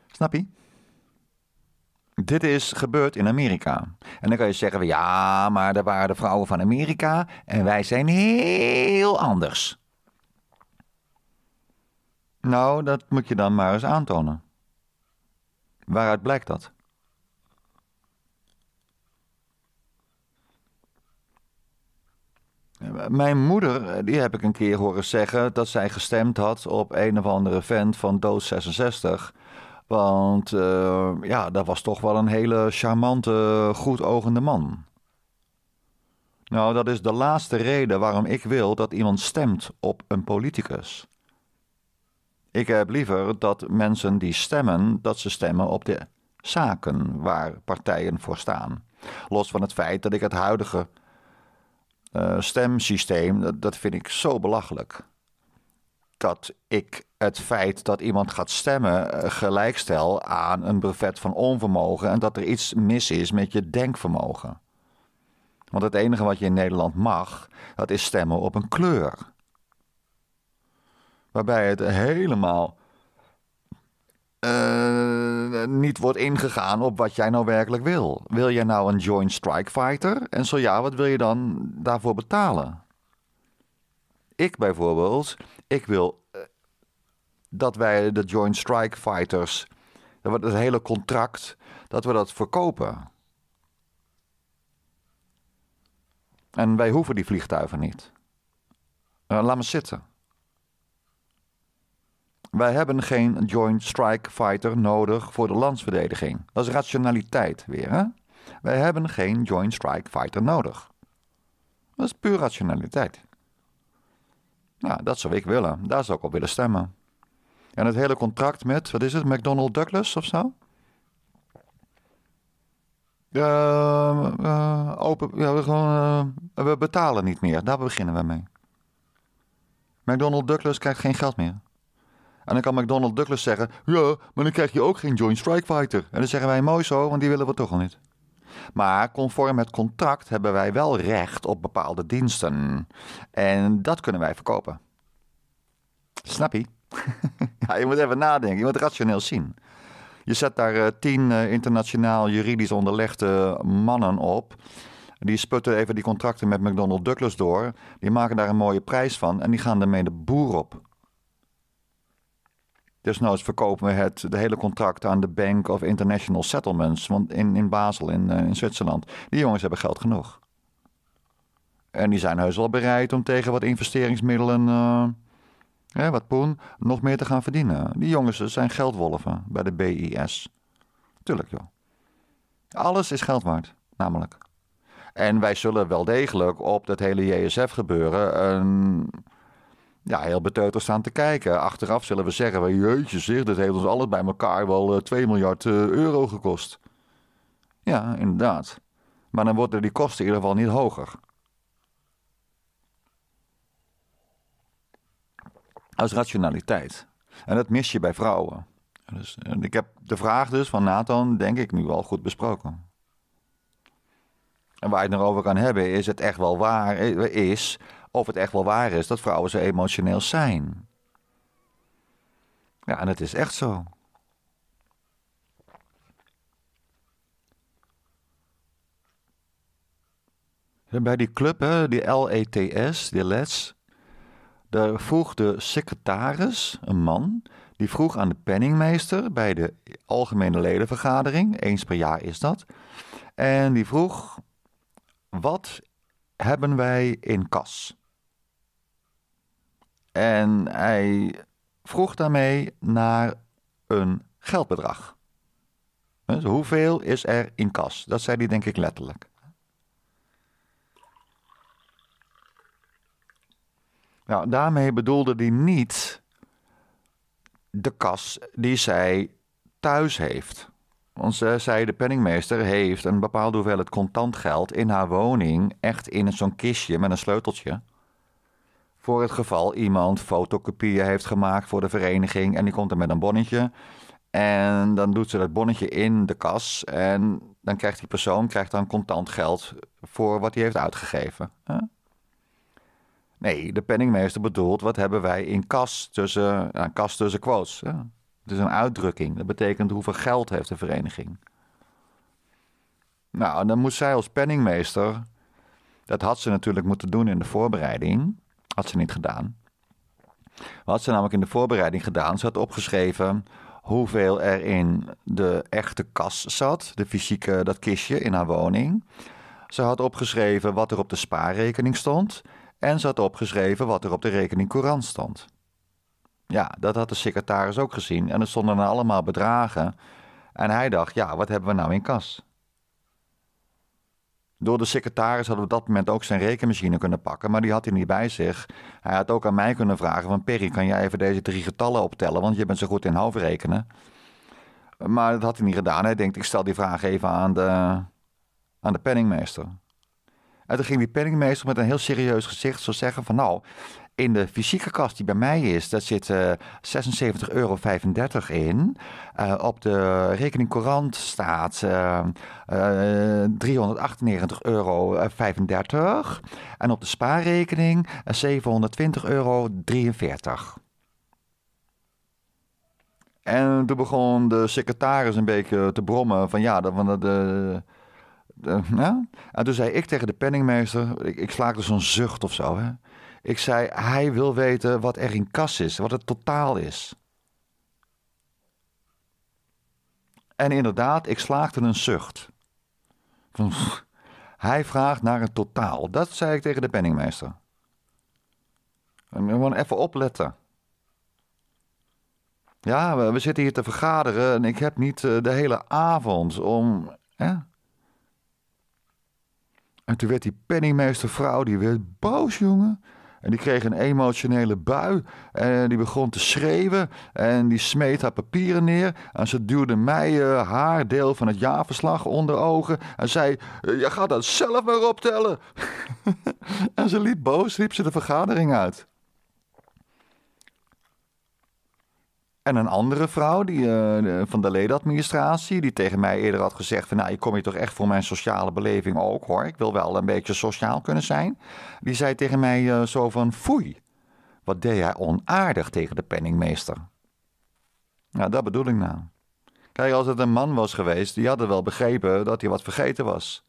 Snap je? Dit is gebeurd in Amerika. En dan kan je zeggen, ja, maar dat waren de vrouwen van Amerika en wij zijn heel anders. Nou, dat moet je dan maar eens aantonen. Waaruit blijkt dat? Mijn moeder, eh, die heb ik een keer horen zeggen dat zij gestemd had op een of andere vent van Doos 66 want eh, ja, dat was toch wel een hele charmante, ogende man. Nou, dat is de laatste reden waarom ik wil dat iemand stemt op een politicus. Ik heb liever dat mensen die stemmen, dat ze stemmen op de zaken waar partijen voor staan. Los van het feit dat ik het huidige uh, stemsysteem, dat, dat vind ik zo belachelijk. Dat ik het feit dat iemand gaat stemmen eh, gelijkstel aan een brevet van onvermogen en dat er iets mis is met je denkvermogen. Want het enige wat je in Nederland mag, dat is stemmen op een kleur. Waarbij het helemaal eh, niet wordt ingegaan op wat jij nou werkelijk wil. Wil jij nou een Joint Strike Fighter? En zo ja, wat wil je dan daarvoor betalen? Ik bijvoorbeeld, ik wil eh, dat wij de Joint Strike Fighters, dat het hele contract, dat we dat verkopen. En wij hoeven die vliegtuigen niet. Eh, laat me zitten. Wij hebben geen Joint Strike Fighter nodig voor de landsverdediging. Dat is rationaliteit weer, hè? Wij hebben geen Joint Strike Fighter nodig. Dat is puur rationaliteit. Nou, dat zou ik willen. Daar zou ik op willen stemmen. En het hele contract met, wat is het, McDonald Douglas of zo? Ehm, eh, open, ja, we, eh, we betalen niet meer, daar beginnen we mee. McDonald Douglas krijgt geen geld meer. En dan kan McDonald Douglas zeggen: Ja, maar dan krijg je ook geen Joint Strike Fighter. En dan zeggen wij: Mooi zo, want die willen we toch al niet. Maar conform het contract hebben wij wel recht op bepaalde diensten. En dat kunnen wij verkopen. Snap je? ja, je moet even nadenken. Je moet rationeel zien. Je zet daar eh, tien uh, internationaal juridisch onderlegde mannen op. Die sputten even die contracten met McDonald Douglas door. Die maken daar een mooie prijs van en die gaan daarmee de boer op. Desnoods verkopen we het, de hele contract aan de Bank of International Settlements want in, in Basel, in, eh, in Zwitserland. Die jongens hebben geld genoeg. En die zijn heus wel bereid om tegen wat investeringsmiddelen ja, wat Poen, nog meer te gaan verdienen. Die jongens eh, zijn geldwolven bij de BIS. Tuurlijk joh. Alles is geld waard, namelijk. En wij zullen wel degelijk op dat hele JSF-gebeuren een, ja, heel beteuterd staan te kijken. Achteraf zullen we zeggen, jeetje zeg, dit heeft ons alles bij elkaar wel 2 eh, miljard eh, euro gekost. Ja, inderdaad. Maar dan worden die kosten in ieder geval niet hoger. als rationaliteit. En dat mis je bij vrouwen. Dus, ik heb de vraag dus van Nathan, denk ik, nu al goed besproken. En waar ik het nog over kan hebben, is het echt wel waar is, of het echt wel waar is dat vrouwen zo emotioneel zijn. Ja, en het is echt zo. Bij die club, hè, die LETS, die LETS, daar vroeg de secretaris, een man, die vroeg aan de penningmeester bij de algemene ledenvergadering, eens per jaar is dat. En die vroeg: wat hebben wij in kas? En hij vroeg daarmee naar een geldbedrag. hoeveel is er in kas? Dat zei hij denk ik letterlijk. Nou, daarmee bedoelde hij niet de kas die zij thuis heeft. Want ze zei, de penningmeester heeft een bepaalde hoeveelheid contant geld in haar woning, echt in zo'n kistje met een sleuteltje. Voor het geval iemand fotocopieën heeft gemaakt voor de vereniging en die komt er met een bonnetje. En dan doet ze dat bonnetje in de kas en dan krijgt die persoon krijgt dan contant geld voor wat hij heeft uitgegeven. Huh? Nee, de penningmeester bedoelt wat hebben wij in kas tussen, nou, kas tussen quotes. Het is een uitdrukking. Dat betekent hoeveel geld heeft de vereniging. Nou, dan moest zij als penningmeester. Dat had ze natuurlijk moeten doen in de voorbereiding. Had ze niet gedaan. Wat ze namelijk in de voorbereiding gedaan, ze had opgeschreven hoeveel er in de echte kas zat, de fysieke, dat kistje in haar woning. Ze had opgeschreven wat er op de spaarrekening stond en had opgeschreven wat er op de rekening courant stond. Ja, dat had de secretaris ook gezien en er stonden er allemaal bedragen. En hij dacht, ja, wat hebben we nou in kas? Door de secretaris hadden we op dat moment ook zijn rekenmachine kunnen pakken, maar die had hij niet bij zich. Hij had ook aan mij kunnen vragen van Perry, kan jij even deze drie getallen optellen, want je bent zo goed in rekenen. Maar dat had hij niet gedaan. Hij denkt, ik stel die vraag even aan de, aan de penningmeester. En toen ging die penningmeester met een heel serieus gezicht zo zeggen van nou, in de fysieke kast die bij mij is, daar zit 76,35 eh, euro in. Eh, op de rekening courant staat uh, eh, 398,35 euro. En op de spaarrekening 720,43 euro. En toen begon de secretaris een beetje te brommen van ja, dat, van dat. Eh, ja. En ah, toen zei ik tegen de penningmeester, ik, slaakte dus zo'n zucht of zo. Hè. Ik zei, hij wil weten wat er in kas is, wat het totaal is. En inderdaad, ik slaakte een zucht. hij vraagt naar een totaal. Dat zei ik tegen de penningmeester. En gewoon even opletten. Ja, we, zitten hier te vergaderen en ik heb niet eh, de hele avond om. En toen werd die penningmeestervrouw, die werd boos, jongen. En die kreeg een emotionele bui. En die begon te schreeuwen. En die smeet haar papieren neer. En ze duwde mij eh, haar deel van het jaarverslag onder ogen. En zei: eh, Je gaat dat zelf maar optellen. en ze liep boos, riep ze de vergadering uit. En een andere vrouw die, eh, van de ledenadministratie, die tegen mij eerder had gezegd: van, Nou, ik kom hier toch echt voor mijn sociale beleving ook hoor. Ik wil wel een beetje sociaal kunnen zijn. Die zei tegen mij eh, zo van: Foei, wat deed hij onaardig tegen de penningmeester? Nou, dat bedoel ik nou. Kijk, als het een man was geweest, die hadden wel begrepen dat hij wat vergeten was.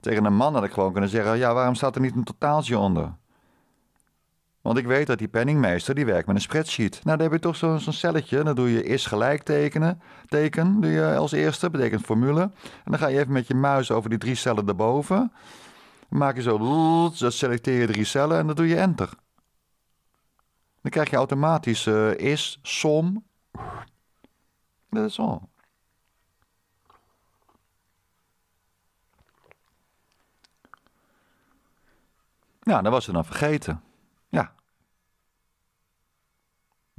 Tegen een man had ik gewoon kunnen zeggen: Ja, waarom staat er niet een totaaltje onder? Want ik weet dat die penningmeester die werkt met een spreadsheet. Nou, daar heb je toch zo'n zo celletje. Dan doe je is gelijk tekenen. Teken doe je als eerste, betekent formule. En dan ga je even met je muis over die drie cellen daarboven. Dan maak je zo, dan selecteer je drie cellen en dan doe je enter. Dan krijg je automatisch eh, is, som. Dat is al. Nou, dat was het dan vergeten.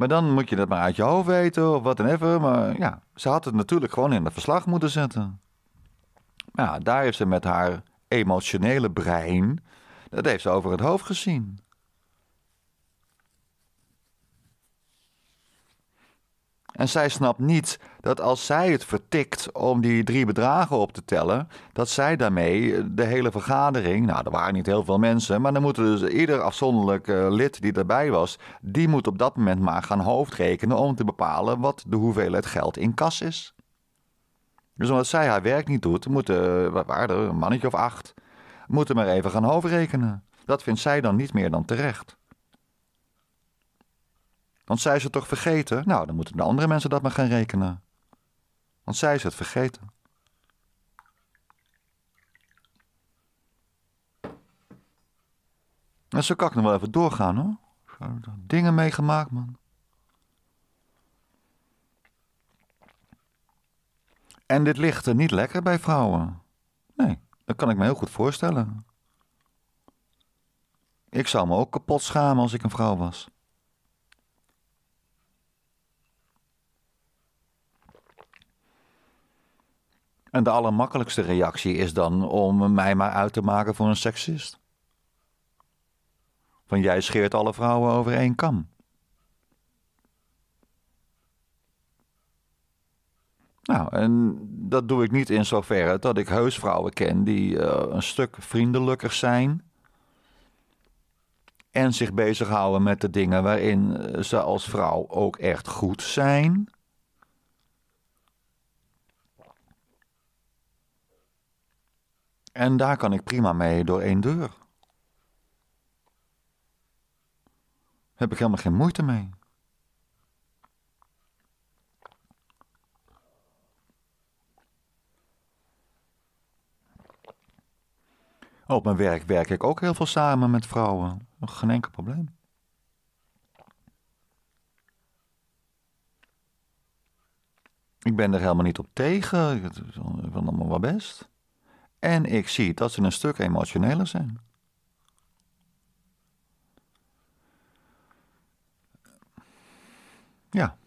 Maar dan moet je dat maar uit je hoofd weten of wat dan even. Maar ja, ze had het natuurlijk gewoon in het verslag moeten zetten. Nou, ja, daar heeft ze met haar emotionele brein, dat heeft ze over het hoofd gezien. En zij snapt niet dat als zij het vertikt om die drie bedragen op te tellen, dat zij daarmee de hele vergadering, nou er waren niet heel veel mensen, maar dan moeten dus ieder afzonderlijk eh, lid die erbij was, die moet op dat moment maar gaan hoofdrekenen om te bepalen wat de hoeveelheid geld in kas is. Dus omdat zij haar werk niet doet, moeten, eh, wat waren er, een mannetje of acht, moeten maar even gaan hoofdrekenen. Dat vindt zij dan niet meer dan terecht. Want zij is het toch vergeten? Nou, dan moeten de andere mensen dat maar gaan rekenen. Want zij is het vergeten. En nou, zo kan ik nog wel even doorgaan hoor. Dingen meegemaakt, man. En dit ligt er niet lekker bij vrouwen. Nee, dat kan ik me heel goed voorstellen. Ik zou me ook kapot schamen als ik een vrouw was. En de allermakkelijkste reactie is dan om mij maar uit te maken voor een seksist. Van jij scheert alle vrouwen over één kam. Nou, en dat doe ik niet in zoverre dat ik heus vrouwen ken die eh, een stuk vriendelijker zijn. En zich bezighouden met de dingen waarin ze als vrouw ook echt goed zijn. En daar kan ik prima mee door één deur. Heb ik helemaal geen moeite mee. Op mijn werk werk ik ook heel veel samen met vrouwen. Geen enkel probleem. Ik ben er helemaal niet op tegen. Ik is allemaal wel best. En ik zie dat ze een stuk emotioneler zijn. Ja.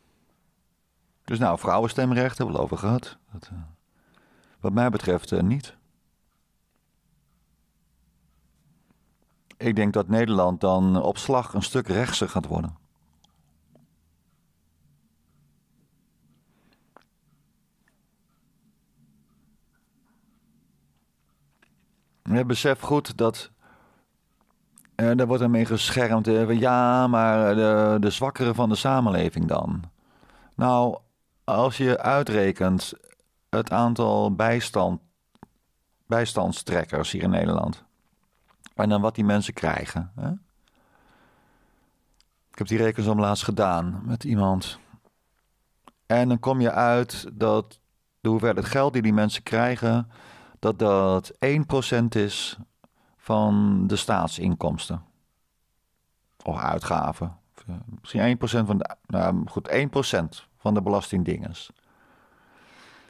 Dus nou, vrouwenstemrecht hebben we het over gehad. Dat, eh, wat mij betreft eh, niet. Ik denk dat Nederland dan op slag een stuk rechtser gaat worden. Ja, besef goed dat. er eh, daar wordt ermee geschermd. Eh, ja, maar eh, de, de zwakkeren van de samenleving dan. Nou, als je uitrekent het aantal bijstand, bijstandstrekkers hier in Nederland. En dan wat die mensen krijgen. Hè? Ik heb die rekensom laatst gedaan met iemand. En dan kom je uit dat de hoeveelheid geld die die mensen krijgen dat dat 1% is van de staatsinkomsten. Of uitgaven. Eh, misschien 1% van de, nou goed, 1% van de belastingdinges.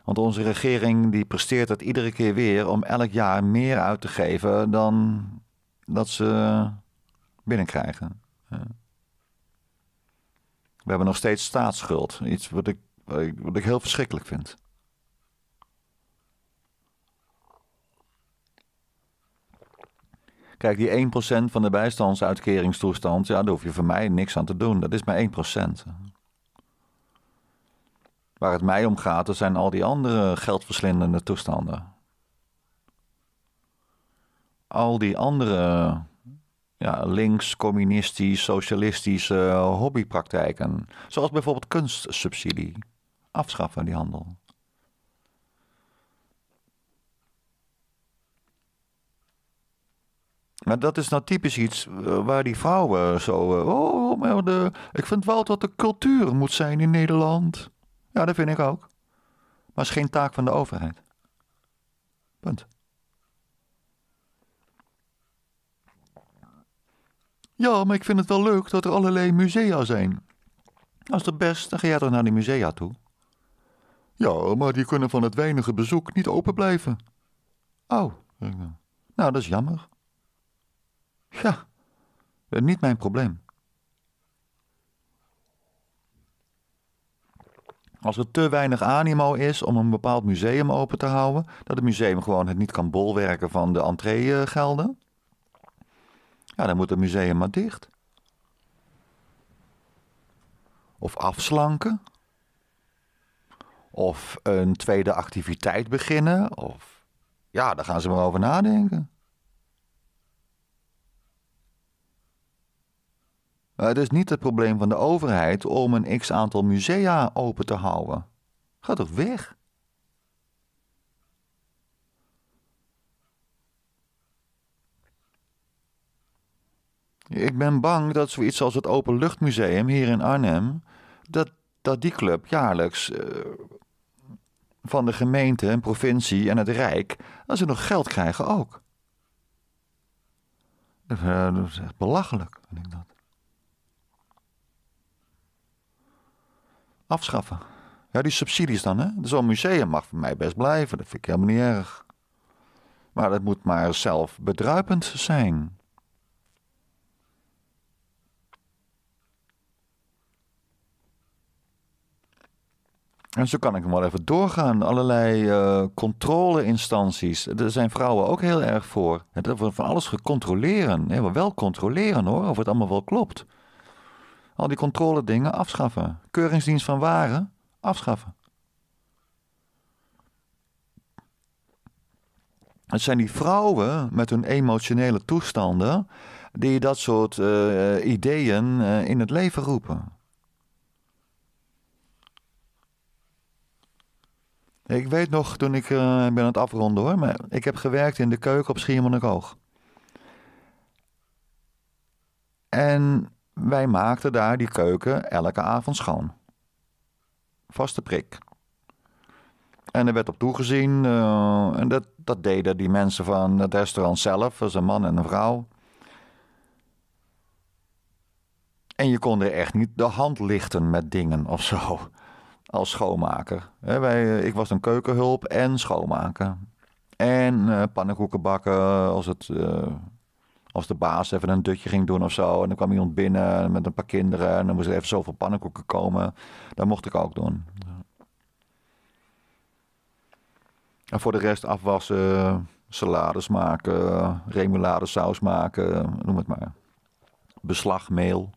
Want onze regering die presteert het iedere keer weer om elk jaar meer uit te geven dan dat ze binnenkrijgen. We hebben nog steeds staatsschuld. Iets wat ik, wat ik heel verschrikkelijk vind. Kijk, die 1% van de bijstandsuitkeringstoestand, ja, daar hoef je voor mij niks aan te doen. Dat is maar 1%. Waar het mij om gaat, dat zijn al die andere geldverslindende toestanden. Al die andere ja, links, communistisch, socialistische hobbypraktijken. Zoals bijvoorbeeld kunstsubsidie. Afschaffen die handel. Maar dat is nou typisch iets eh, waar die vrouwen zo. Eh, oh, oh, maar de, ik vind wel dat de cultuur moet zijn in Nederland. Ja, dat vind ik ook. Maar het is geen taak van de overheid. Punt. Ja, maar ik vind het wel leuk dat er allerlei musea zijn. Als de best, dan ga jij toch naar die musea toe? Ja, maar die kunnen van het weinige bezoek niet open blijven. Oh, nou, dat is jammer. Ja, eh, niet mijn probleem. Als er te weinig animo is om een bepaald museum open te houden, dat het museum gewoon het niet kan bolwerken van de entreegelden, ja, dan moet het museum maar dicht. Of afslanken. Of een tweede activiteit beginnen. Of ja, daar gaan ze maar over nadenken. Het is niet het probleem van de overheid om een x aantal musea open te houden. Ga toch weg? Ik ben bang dat zoiets als het Openluchtmuseum hier in Arnhem, dat, dat die club jaarlijks eh, van de gemeente en provincie en het Rijk, als ze nog geld krijgen ook. Eh, dat is echt belachelijk, vind ik dat. afschaffen. Ja, die subsidies dan, hè? Zo'n dus museum mag voor mij best blijven, dat vind ik helemaal niet erg. Maar dat moet maar zelf bedruipend zijn. En zo kan ik hem wel even doorgaan. Allerlei uh, controleinstanties. Daar zijn vrouwen ook heel erg voor. Dat we van alles gecontroleren. We wel controleren hoor, of het allemaal wel klopt. Al die controledingen afschaffen. Keuringsdienst van waren afschaffen. Het zijn die vrouwen met hun emotionele toestanden die dat soort eh, eh, ideeën eh, in het leven roepen. Ik weet nog, toen ik ben aan het afronden hoor, maar ik heb gewerkt in de keuken op Schiermonnikoog. En wij maakten daar die keuken elke avond schoon. Vaste prik. En er werd op toegezien. Eh, en dat, dat deden die mensen van het restaurant zelf. Dat een man en een vrouw. En je kon er echt niet de hand lichten met dingen of zo. Als schoonmaker. wij, eh, ik was een keukenhulp en schoonmaker. En uh, pannenkoeken bakken als het als de baas even een dutje ging doen of zo. En dan kwam iemand binnen met een paar kinderen. En dan moest er even zoveel pannenkoeken komen. Dat mocht ik ook doen. En voor de rest afwassen, salades maken, remoulade saus maken, noem het maar. Beslagmeel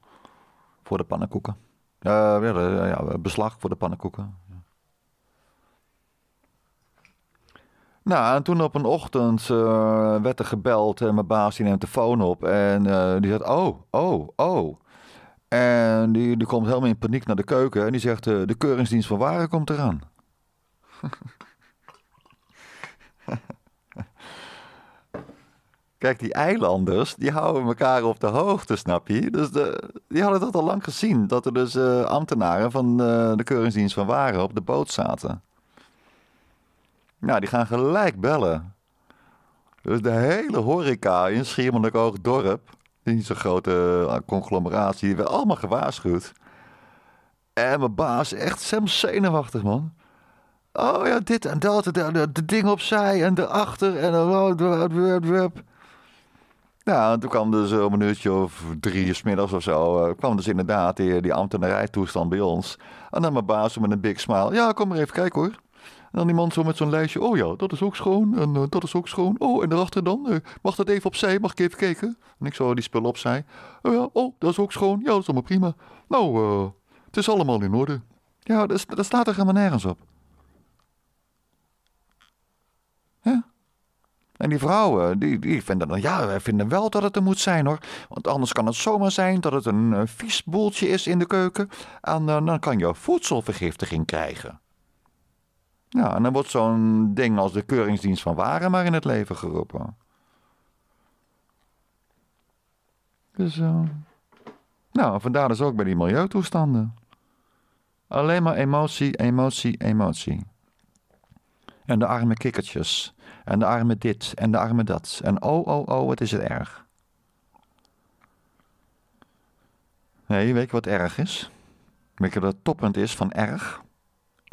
voor de pannenkoeken. Uh, ja, ja, beslag voor de pannenkoeken. Nou, en toen op een ochtend eh, werd er gebeld en mijn baas die neemt de telefoon op en eh, die zegt, oh, oh, oh. En die, die komt helemaal in paniek naar de keuken en die zegt, eh, de keuringsdienst van waren komt eraan. Kijk, die eilanders, die houden elkaar op de hoogte, snap je? Dus de, die hadden dat al lang gezien, dat er dus ambtenaren van de keuringsdienst van waren op de boot zaten. Nou, die gaan gelijk bellen. Dus de hele horeca in Schiermonnikoog dorp, niet zo'n grote eh, conglomeratie, die werden allemaal gewaarschuwd. En mijn baas, echt Sam zenuwachtig, man. Oh ja, dit en dat, de, de, ding opzij en erachter en dan... Oh, nou, toen kwam dus eh, om een uurtje of drie s middags of zo, eh, kwam dus inderdaad die, die ambtenarijtoestand bij ons. En dan mijn baas met een big smile, ja, kom maar even kijken hoor dan die man zo met zo'n lijstje. Oh ja, dat is ook schoon. En eh, dat is ook schoon. Oh, en daarachter dan. Eh, mag dat even opzij? Mag ik even kijken? En ik zou die spullen opzij. Oh ja, oh, dat is ook schoon. Ja, dat is allemaal prima. Nou, eh, het is allemaal in orde. Ja, dat, staat er helemaal nergens op. Ja. En die vrouwen, die, die vinden dan, ja, wij vinden wel dat het er moet zijn hoor. Want anders kan het zomaar zijn dat het een vies boeltje is in de keuken. En dan kan je voedselvergiftiging krijgen. Ja, en dan wordt zo'n ding als de keuringsdienst van waren maar in het leven geroepen. Dus, eh, nou, vandaar dus ook bij die milieutoestanden. Alleen maar emotie, emotie, emotie. En de arme kikkertjes. En de arme dit en de arme dat. En oh, oh, oh, wat is het erg. Nee, weet je wat erg is? Weet je wat het toppunt is van erg?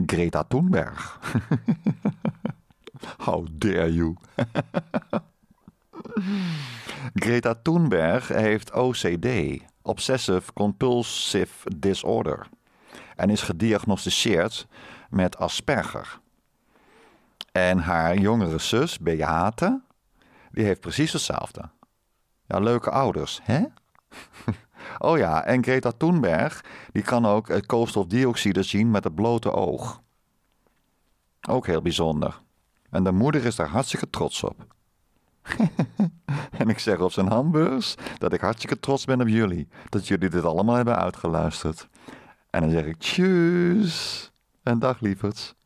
Greta Thunberg. How dare you? Greta Thunberg heeft OCD, Obsessive Compulsive Disorder, en is gediagnosticeerd met Asperger. En haar jongere zus, Beate, die heeft precies hetzelfde. Ja, leuke ouders, hè? Oh ja, en Greta Thunberg, die kan ook het eh, koolstofdioxide zien met het blote oog. Ook heel bijzonder. En de moeder is daar hartstikke trots op. en ik zeg op zijn hamburgers dat ik hartstikke trots ben op jullie. Dat jullie dit allemaal hebben uitgeluisterd. En dan zeg ik tjus en dag lieverds.